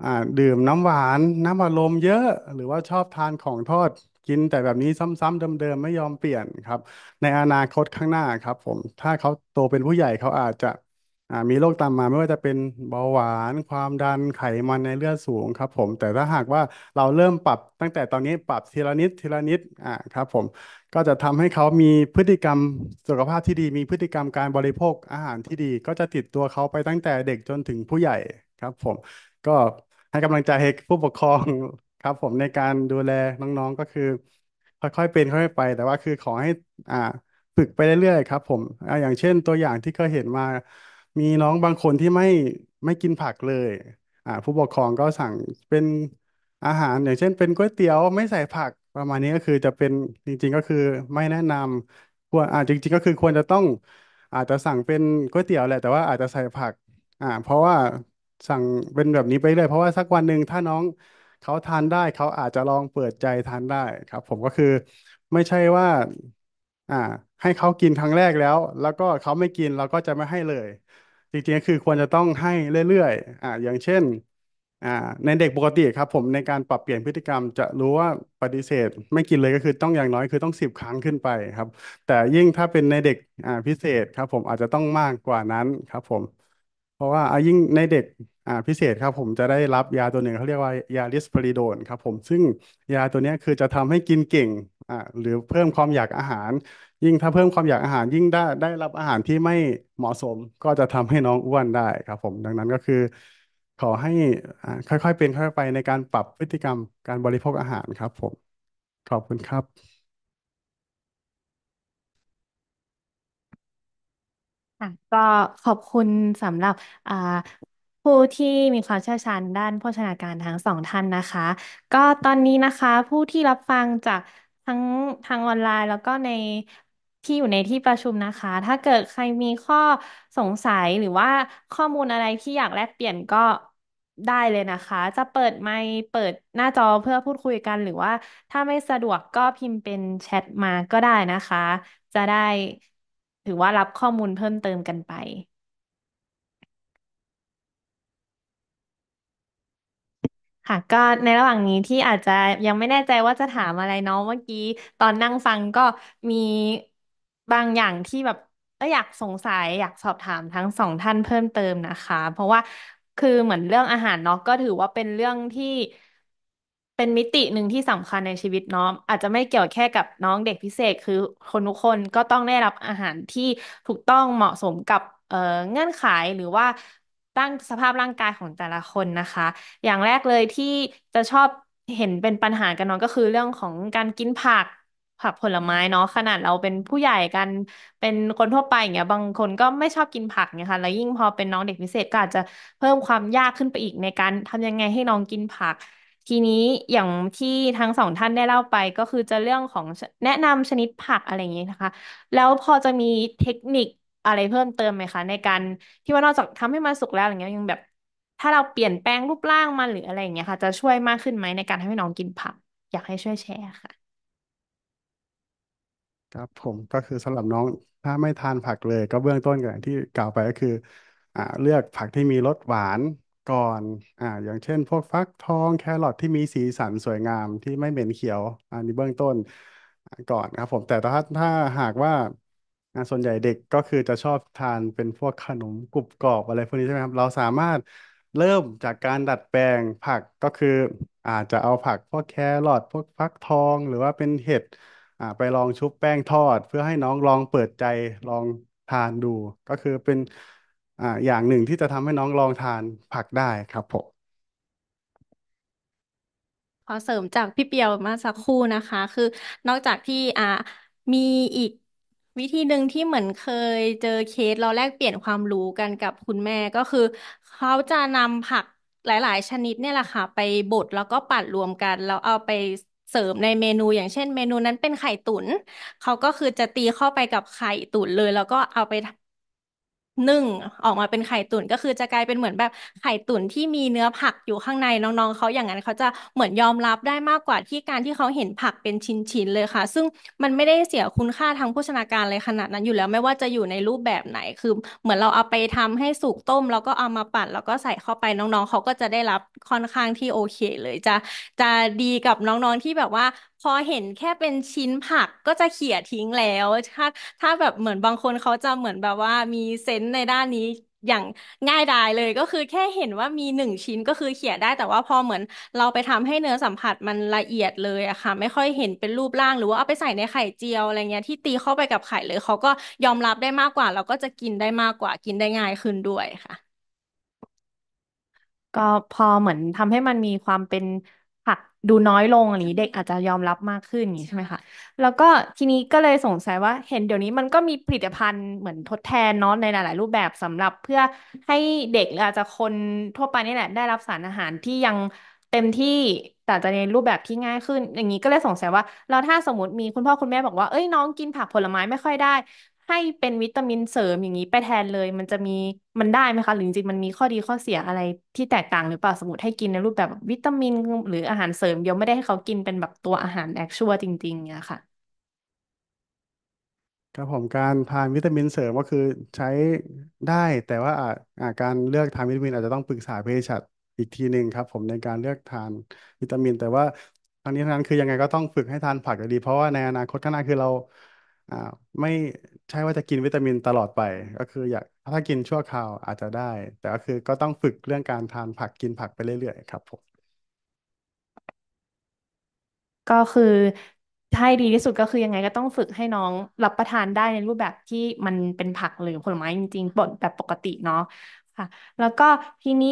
อ่าดื่มน้ำหวาน น้ำอัดลมเยอะหรือว่าชอบทานของทอดกิน แต่แบบนี้ซ้ำๆเดิม ๆ ไม่ยอมเปลี่ยนครับ ในอนาคตข้างหน้าครับผมถ้าเขาโตเป็นผู้ใหญ่เขาอาจจะมีโรคตามมาไม่ว่าจะเป็นเบาหวาน ความดันไขมันในเลือดสูงครับ ผม แต่ถ้าหากว่าเราเริ่มปรับตั้งแต่ตอนนี้ปรับทีละนิดทีละนิดอ่าครับ ผมก็จะทำให้เขามีพฤติกรรม สุขภาพที่ดี มีพฤติกรรมการบริโภคอาหารที่ดี ก็จะติดตัวเขาไปตั้งแต่เด็กจนถึงผู้ใหญ่ครับ ผมก็ให้กำลังใจให้ผู้ปกครองครับผมในการดูแลน้องๆก็คือค่อยๆเป็นค่อยๆไป แต่ว่าคือขอให้อ่าฝึกไปเรื่อยๆครับผมอ่าอย่างเช่น ตัวอย่างที่เคยเห็นมามีน้องบางคนที่ไม่ไม่กินผักเลยอ่าผู้ปกครองก็สั่งเป็นอาหารอย่างเช่น เป็นก๋วยเตี๋ยวไม่ใส่ผักประมาณนี้ก็คือจะเป็นจริง ๆก็คือไม่แนะนำควรอ่าจริง ๆ ก็คือควรจะต้องอาจจะสั่งเป็นก๋วยเตี๋ยวแหละแต่ว่าอาจจะใส่ผักอ่าเพราะว่าสั่งเป็นแบบนี้ไปเรื่อยเพราะว่าสักวันหนึ่งถ้าน้องเขาทานได้เขาอาจจะลองเปิดใจทานได้ครับผมก็คือไม่ใช่ว่าอ่าให้เขากินครั้งแรกแล้ว แล้วก็เขาไม่กินเราก็จะไม่ให้เลยจริงๆคือควรจะต้องให้เรื่อยๆอ่าอย่างเช่น อ่า ในเด็กปกติครับ ผมในการปรับเปลี่ยนพฤติกรรมจะรู้ว่าปฏิเสธ ไม่กินเลยก็คือต้องอย่างน้อยคือต้องสิบครั้งขึ้นไปครับ แต่ยิ่งถ้าเป็นในเด็กอ่าพิเศษครับ ผมอาจจะต้องมากกว่านั้นครับ ผม เพราะว่าอ่ยิ่งในเด็กอ่า พิเศษครับผมจะได้รับยาตัวหนึ่งเขาเรียกว่า ยาลิสปริโดนครับผมซึ่งยาตัวนี้คือจะทำให้กินเก่ง อ่า หรือเพิ่มความอยากอาหาร ยิ่งถ้าเพิ่มความอยากอาหารยิ่งได้ได้รับอาหารที่ไม่เหมาะสมก็จะทำให้น้องอ้วนได้ครับผมดังนั้นก็คือ ขอให้อ่าค่อยๆเป็นค่อยๆไปในการปรับพฤติกรรมการบริโภคอาหารครับผม ขอบคุณครับอ่ะก็ขอบคุณสำหรับอ่าผู้ที่มีความเชี่ยวชาญด้านโภชนาการทั้งสองท่านนะคะ ก็ตอนนี้นะคะ ผู้ที่รับฟังจากทั้งทางออนไลน์ แล้วก็ในที่อยู่ในที่ประชุมนะคะ ถ้าเกิดใครมีข้อสงสัยหรือว่าข้อมูลอะไรที่อยากแลกเปลี่ยนก็ได้เลยนะคะ จะเปิดไมค์เปิดหน้าจอเพื่อพูดคุยกันหรือว่าถ้าไม่สะดวกก็พิมพ์เป็นแชทมาก็ได้นะคะ จะได้ถือว่ารับข้อมูลเพิ่มเติมกันไปค่ะก็ในระหว่างนี้ที่อาจจะยังไม่แน่ใจว่าจะถามอะไรเน้องเมื่อกี้ ตอนนั่งฟังก็มีบางอย่างที่แบบเอออยากสงสัยอยากสอบถามทั้งสองท่านเพิ่มเติมนะคะ เพราะว่าคือเหมือนเรื่องอาหารเนาะก็ถือว่าเป็นเรื่องที่เป็นมิติหนึ่งที่สำคัญในชีวิตเนาะอาจจะไม่เกี่ยวแค่กับน้องเด็กพิเศษคือคนทุกคนก็ต้องได้รับอาหารที่ถูกต้องเหมาะสมกับเอ่อเงื่อนไขหรือว่าตั้งสภาพร่างกายของแต่ละคนนะคะ อย่างแรกเลยที่จะชอบเห็นเป็นปัญหากันเนาะก็คือเรื่องของการกินผัก ผักผลไม้เนาะขนาดเราเป็นผู้ใหญ่กันเป็นคนทั่วไปอย่างเงี้ยบางคนก็ไม่ชอบกินผักเนี่ยค่ะแล้วยิ่งพอเป็นน้องเด็กพิเศษก็อาจจะเพิ่มความยากขึ้นไปอีกในการทำยังไงให้น้องกินผัก ทีนี้อย่างที่ทั้งสองท่านได้เล่าไปก็คือจะเรื่องของแนะนำชนิดผักอะไรอย่างเงี้ยนะคะ แล้วพอจะมีเทคนิคอะไรเพิ่มเติมไหมคะ ในการที่ว่านอกจากทำให้มันสุกแล้ว อย่างเงี้ยยังแบบ ถ้าเราเปลี่ยนแปลงรูปร่างมันหรืออะไรอย่างเงี้ยค่ะ จะช่วยมากขึ้นไหมในการทำให้น้องกินผัก อยากให้ช่วยแชร์ค่ะ ครับผมก็คือสำหรับน้องถ้าไม่ทานผักเลยก็เบื้องต้นก่อนที่กล่าวไปก็คืออ่าเลือกผักที่มีรสหวานก่อนอ่าอย่างเช่นพวกฟักทองแครอทที่มีสีสันสวยงาม ที่ไม่เหม็นเขียวอันนี้เบื้องต้นก่อนครับผมแต่ถ้าถ้าหากว่าอ่าส่วนใหญ่เด็กก็คือจะชอบทานเป็นพวกขนมกรุบกรอบอะไรพวกนี้ใช่ไหมครับ เราสามารถเริ่มจากการดัดแปลงผักก็คือ อาจจะเอาผักพวกแครอทพวกฟักทองหรือว่าเป็นเห็ดอ่าไปลองชุบแป้งทอด เพื่อให้น้องลองเปิดใจลองทานดู ก็คือเป็นอ่าอย่างหนึ่งที่จะทำให้น้องลองทานผักได้ครับผมขอเสริมจากพี่เปียวมาสักครู่นะคะ คือนอกจากที่อ่ามีอีกวิธีหนึ่งที่เหมือนเคยเจอเคสเราแลกเปลี่ยนความรู้กันกับคุณแม่ก็คือ เขาจะนำผักหลายๆ ชนิดเนี่ยแหละค่ะ ไปบดแล้วก็ปั่นรวมกันแล้วเอาไปเสริมในเมนูอย่างเช่นเมนูนั้นเป็นไข่ตุ๋นเขาก็คือจะตีเข้าไปกับไข่ตุ๋นเลย แล้วก็เอาไปนึ่งออกมาเป็นไข่ตุ๋นก็คือจะกลายเป็นเหมือนแบบไข่ตุ๋นที่มีเนื้อผักอยู่ข้างในน้องๆเขาอย่างนั้นเขาจะเหมือนยอมรับได้มากกว่าที่การที่เขาเห็นผักเป็นชิ้นๆเลยค่ะ ซึ่งมันไม่ได้เสียคุณค่าทางโภชนาการอะไรขนาดนั้นอยู่แล้วไม่ว่าจะอยู่ในรูปแบบไหนคือ เหมือนเราเอาไปทำให้สุกต้ม แล้วก็เอามาปั่นแล้วก็ใส่เข้าไปน้องๆเขาก็จะได้รับค่อนข้างที่โอเคเลยจะจะดีกับน้องๆที่แบบว่าพอเห็นแค่เป็นชิ้นผักก็จะเขี่ยทิ้งแล้วถ้าถ้าแบบเหมือนบางคนเขาจะเหมือนแบบว่ามีเซนส์ในด้านนี้อย่างง่ายดายเลยก็คือแค่เห็นว่ามีหนึ่งชิ้นก็คือเขี่ยได้ แต่ว่าพอเหมือนเราไปทำให้เนื้อสัมผัสมันละเอียดเลยอะค่ะ ไม่ค่อยเห็นเป็นรูปร่าง หรือว่าเอาไปใส่ในไข่เจียว อะไรเงี้ย ที่ตีเข้าไปกับไข่เลยเขาก็ยอมรับได้มากกว่าเราก็จะกินได้มากกว่ากินได้ง่ายขึ้นด้วยค่ะ ก็พอเหมือนทำให้มันมีความเป็นผักดูน้อยลงอนนี้เด็กอาจจะยอมรับมากขึ้นอย่างนี้ใช่ไหมคะแล้วก็ทีนี้ก็เลยสงสัยว่าเห็นเดี๋ยวนี้มันก็มีผลิตภัณฑ์เหมือนทดแทนเนาะในหลาย ๆ รูปแบบสำหรับเพื่อให้เด็กอาจจะคนทั่วไปนี่แหละ ได้รับสารอาหารที่ยังเต็มที่แต่จะในรูปแบบที่ง่ายขึ้น อย่างนี้ก็เลยสงสัยว่าเราถ้าสมมติมีคุณพ่อคุณแม่บอกว่าเอ้ยน้องกินผักผลไม้ไม่ค่อยได้ให้เป็น วิตามินเสริมอย่างนี้ไปแทนเลย มันจะมีมันได้ไหมคะ หรือจริงๆ มันมีข้อดีข้อเสียอะไรที่แตกต่างหรือเปล่าสมมติให้กินในรูปแบบวิตามินหรืออาหารเสริมเดียวไม่ได้ให้เขากินเป็นแบบตัวอาหารแอคชัวจริงๆเนี่ยค่ะครับผมการทานวิตามินเสริมก็คือใช้ได้แต่ว่าอาจอาการเลือกทานวิตามินอาจจะต้องปรึกษาเภสัชอีกทีหนึ่งครับ ผมในการเลือกทานวิตามิน แต่ว่าทั้งนี้ทั้งนั้นคือยังไงก็ต้องฝึกให้ทานผักอยู่ดี เพราะว่าในอนาคตข้างหน้าคือเราอ่าไม่ใช่ว่าจะกินวิตามินตลอดไป ก็คืออยากถ้ากินชั่วคราวอาจจะได้ แต่ก็คือก็ต้องฝึกเรื่องการทานผักกินผักไปเรื่อยๆครับผมก็คือให้ดีที่สุดก็คือยังไงก็ต้องฝึกให้น้องรับประทานได้ในรูปแบบที่มันเป็นผักหรือผลไม้จริงๆปแบบปกติเนาะค่ะ แล้วก็ทีนี้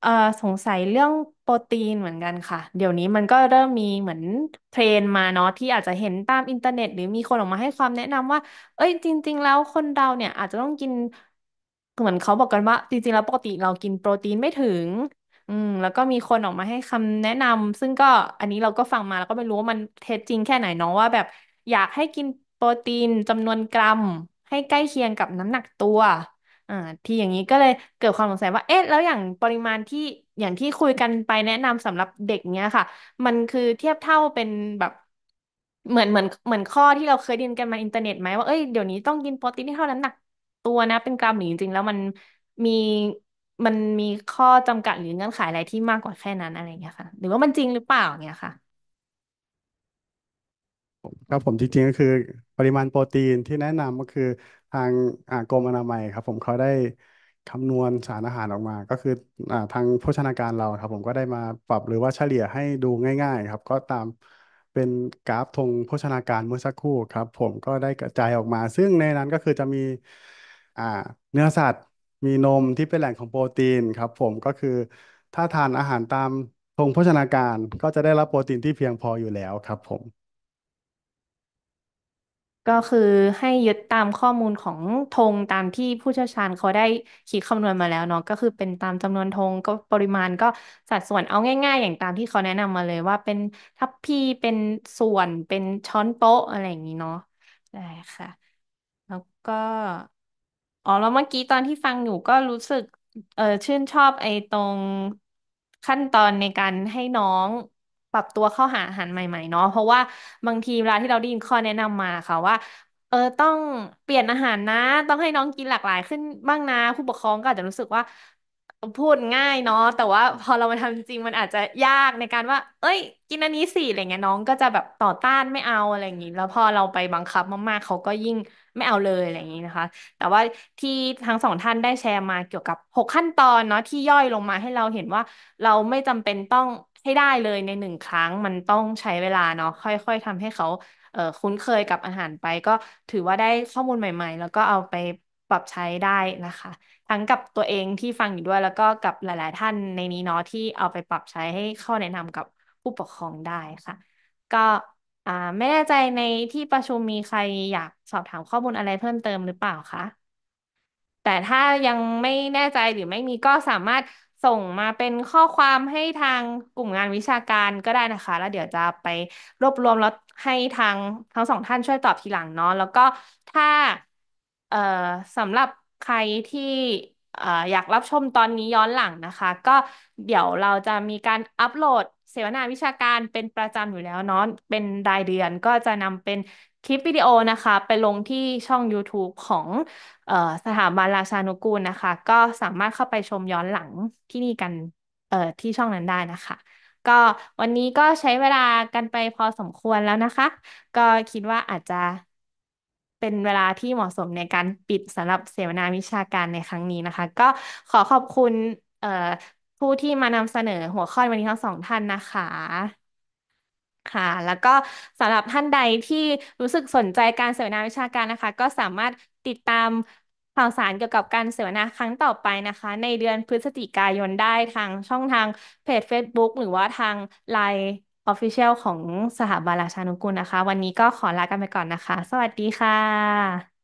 เอ่อสงสัยเรื่องโปรตีนเหมือนกันค่ะ เดี๋ยวนี้มันก็เริ่มมีเหมือนเทรนมาเนาะที่อาจจะเห็นตามอินเทอร์เน็ต หรือมีคนออกมาให้ความแนะนำว่า เอ้ยจริง ๆ แล้วคนเราเนี่ยอาจจะต้องกินเหมือนเขาบอกกันว่าจริงๆแล้วปกติ เรากินโปรตีนไม่ถึง อืมแล้วก็มีคนออกมาให้คำแนะนำซึ่งก็อันนี้เราก็ฟังมาแล้วก็ไม่รู้ว่ามันเท็จจริงแค่ไหนเนาะว่า แบบ อยากให้กินโปรตีนจำนวนกรัมให้ใกล้เคียงกับน้ำหนักตัวอ่าที่อย่างนี้ก็เลยเกิดความสงสัยว่าเอ๊ะแล้วอย่างปริมาณที่อย่างที่คุยกันไปแนะนำสำหรับเด็กเนี้ยค่ะมันคือเทียบเท่าเป็นแบบเหมือนเหมือนเหมือนข้อที่เราเคยด้ยินกันมาอินเทอร์เน็ตไหมว่าเอ้ยเดี๋ยวนี้ต้องกินโปรตีนที่เท่านั้นหนักตัวนะ เป็นกรัมหรือจริง ๆ แล้วมันมีมันมีข้อจำกัดหรือเงื่อนไขอะไรที่มากกว่าแค่นั้นอะไรอย่างเงี้ยค่ะ หรือว่ามันจริงหรือเปล่าอย่างเงี้ยค่ะครับผมจริงๆก็คือ ปริมาณโปรตีนที่แนะนำก็คือทางอ่ากรมอนามัยครับ ผมเขาได้คำนวณสารอาหารออกมา ก็คืออ่าทางโภชนาการเราครับ ผมก็ได้มาปรับหรือว่าเฉลี่ยให้ดูง่าย ๆ ครับก็ตามเป็นกราฟธงโภชนาการเมื่อสักครู่ครับ ผมก็ได้กระจายออกมา ซึ่งในนั้นก็คือจะมีอ่าเนื้อสัตว์มีนมที่เป็นแหล่งของโปรตีนครับ ผมก็คือ ถ้าทานอาหารตามธงโภชนาการก็จะได้รับโปรตีนที่เพียงพออยู่แล้วครับผมก็คือให้ยึดตามข้อมูลของธงตามที่ผู้เชี่ยวชาญเขาได้คิดคำนวณมาแล้วเนาะก็คือเป็นตามจำนวนธงก็ปริมาณก็สัดส่วนเอาง่ายๆอย่างตามที่เขาแนะนำมาเลย ว่าเป็นทัพพีเป็นส่วนเป็นช้อนโป๊ะ อะไรอย่างนี้เนาะได้ค่ะ แล้วก็ อ๋อ แล้วเมื่อกี้ตอนที่ฟังอยู่ ก็รู้สึกเออชื่นชอบไอ้ตรงขั้นตอนในการให้น้องปรับตัวเข้าหาอาหารใหม่ๆเนาะเพราะว่าบางทีเวลาที่เราได้ยินข้อแนะนำมาค่ะว่าเออต้องเปลี่ยนอาหารนะ ต้องให้น้องกินหลากหลาย ขึ้นบ้างนะผู้ปกครองก็อาจจะรู้สึกว่า พูดง่ายเนาะแต่ว่าพอเรามาทำจริงมันอาจจะยากในการว่า เอ้ย กินอันนี้สิอะไรเงี้ยน้อง ก็จะแบบต่อต้านไม่เอาอะไรอย่างงี้แล้วพอเราไปบังคับมากๆเขาก็ยิ่งไม่เอาเลยอะไรอย่างงี้นะคะ แต่ว่าที่ทั้งสองท่านได้แชร์มาเกี่ยวกับหกขั้นตอนเนาะที่ย่อยลงมาให้เราเห็นว่าเราไม่จำเป็นต้องให้ได้เลยในหนึ่งครั้งมันต้องใช้เวลาเนาะค่อยๆทำให้เขาเอ่อคุ้นเคยกับอาหารไป ก็ถือว่าได้ข้อมูลใหม่ ๆ แล้วก็เอาไปปรับใช้ได้นะคะ ทั้งกับตัวเองที่ฟังอยู่ด้วยแล้วก็กับหลาย ๆ ท่านในนี้เนาะ ที่เอาไปปรับใช้ให้ข้อแนะนำกับผู้ปกครองได้ค่ะ ก็อ่าไม่แน่ใจในที่ประชุมมีใครอยากสอบถามข้อมูลอะไรเพิ่มเติมหรือเปล่าคะแต่ถ้ายังไม่แน่ใจหรือไม่มีก็สามารถส่งมาเป็นข้อความให้ทางกลุ่มงานวิชาการก็ได้นะคะ แล้วเดี๋ยวจะไปรวบรวมแล้วให้ทางทั้งสองท่านช่วยตอบทีหลังเนาะแล้วก็ถ้าเอ่อสำหรับใครที่เอ่ออยากรับชมตอนนี้ย้อนหลังนะคะ ก็เดี๋ยวเราจะมีการอัปโหลดเสวนาวิชาการเป็นประจำอยู่แล้วเนาะเป็นรายเดือนก็จะนำเป็นคลิปวิดีโอนะคะ ไปลงที่ช่อง YouTube ของออสถาบันราชานุกูลนะคะ ก็สามารถเข้าไปชมย้อนหลังที่นี่กันที่ช่องนั้นได้นะคะ ก็วันนี้ก็ใช้เวลากันไปพอสมควรแล้วนะคะ ก็คิดว่าอาจจะเป็นเวลาที่เหมาะสมในการปิดสำหรับเสวนาวิชาการในครั้งนี้นะคะ ก็ขอขอบคุณผู้ที่มานำเสนอหัวข้อวันนี้ทั้งสองท่านนะคะ ค่ะ แล้วก็สำหรับท่านใดที่รู้สึกสนใจการเสวนาวิชาการนะคะ ก็สามารถติดตามข่าวสารเกี่ยวกับการเสวนาครั้งต่อไปนะคะ ในเดือนพฤศจิกายนได้ทางช่องทางเพจ Facebook หรือว่าทาง LINE Official ของสถาบันราชานุกูลนะคะ วันนี้ก็ขอลากันไปก่อนนะคะ สวัสดีค่ะ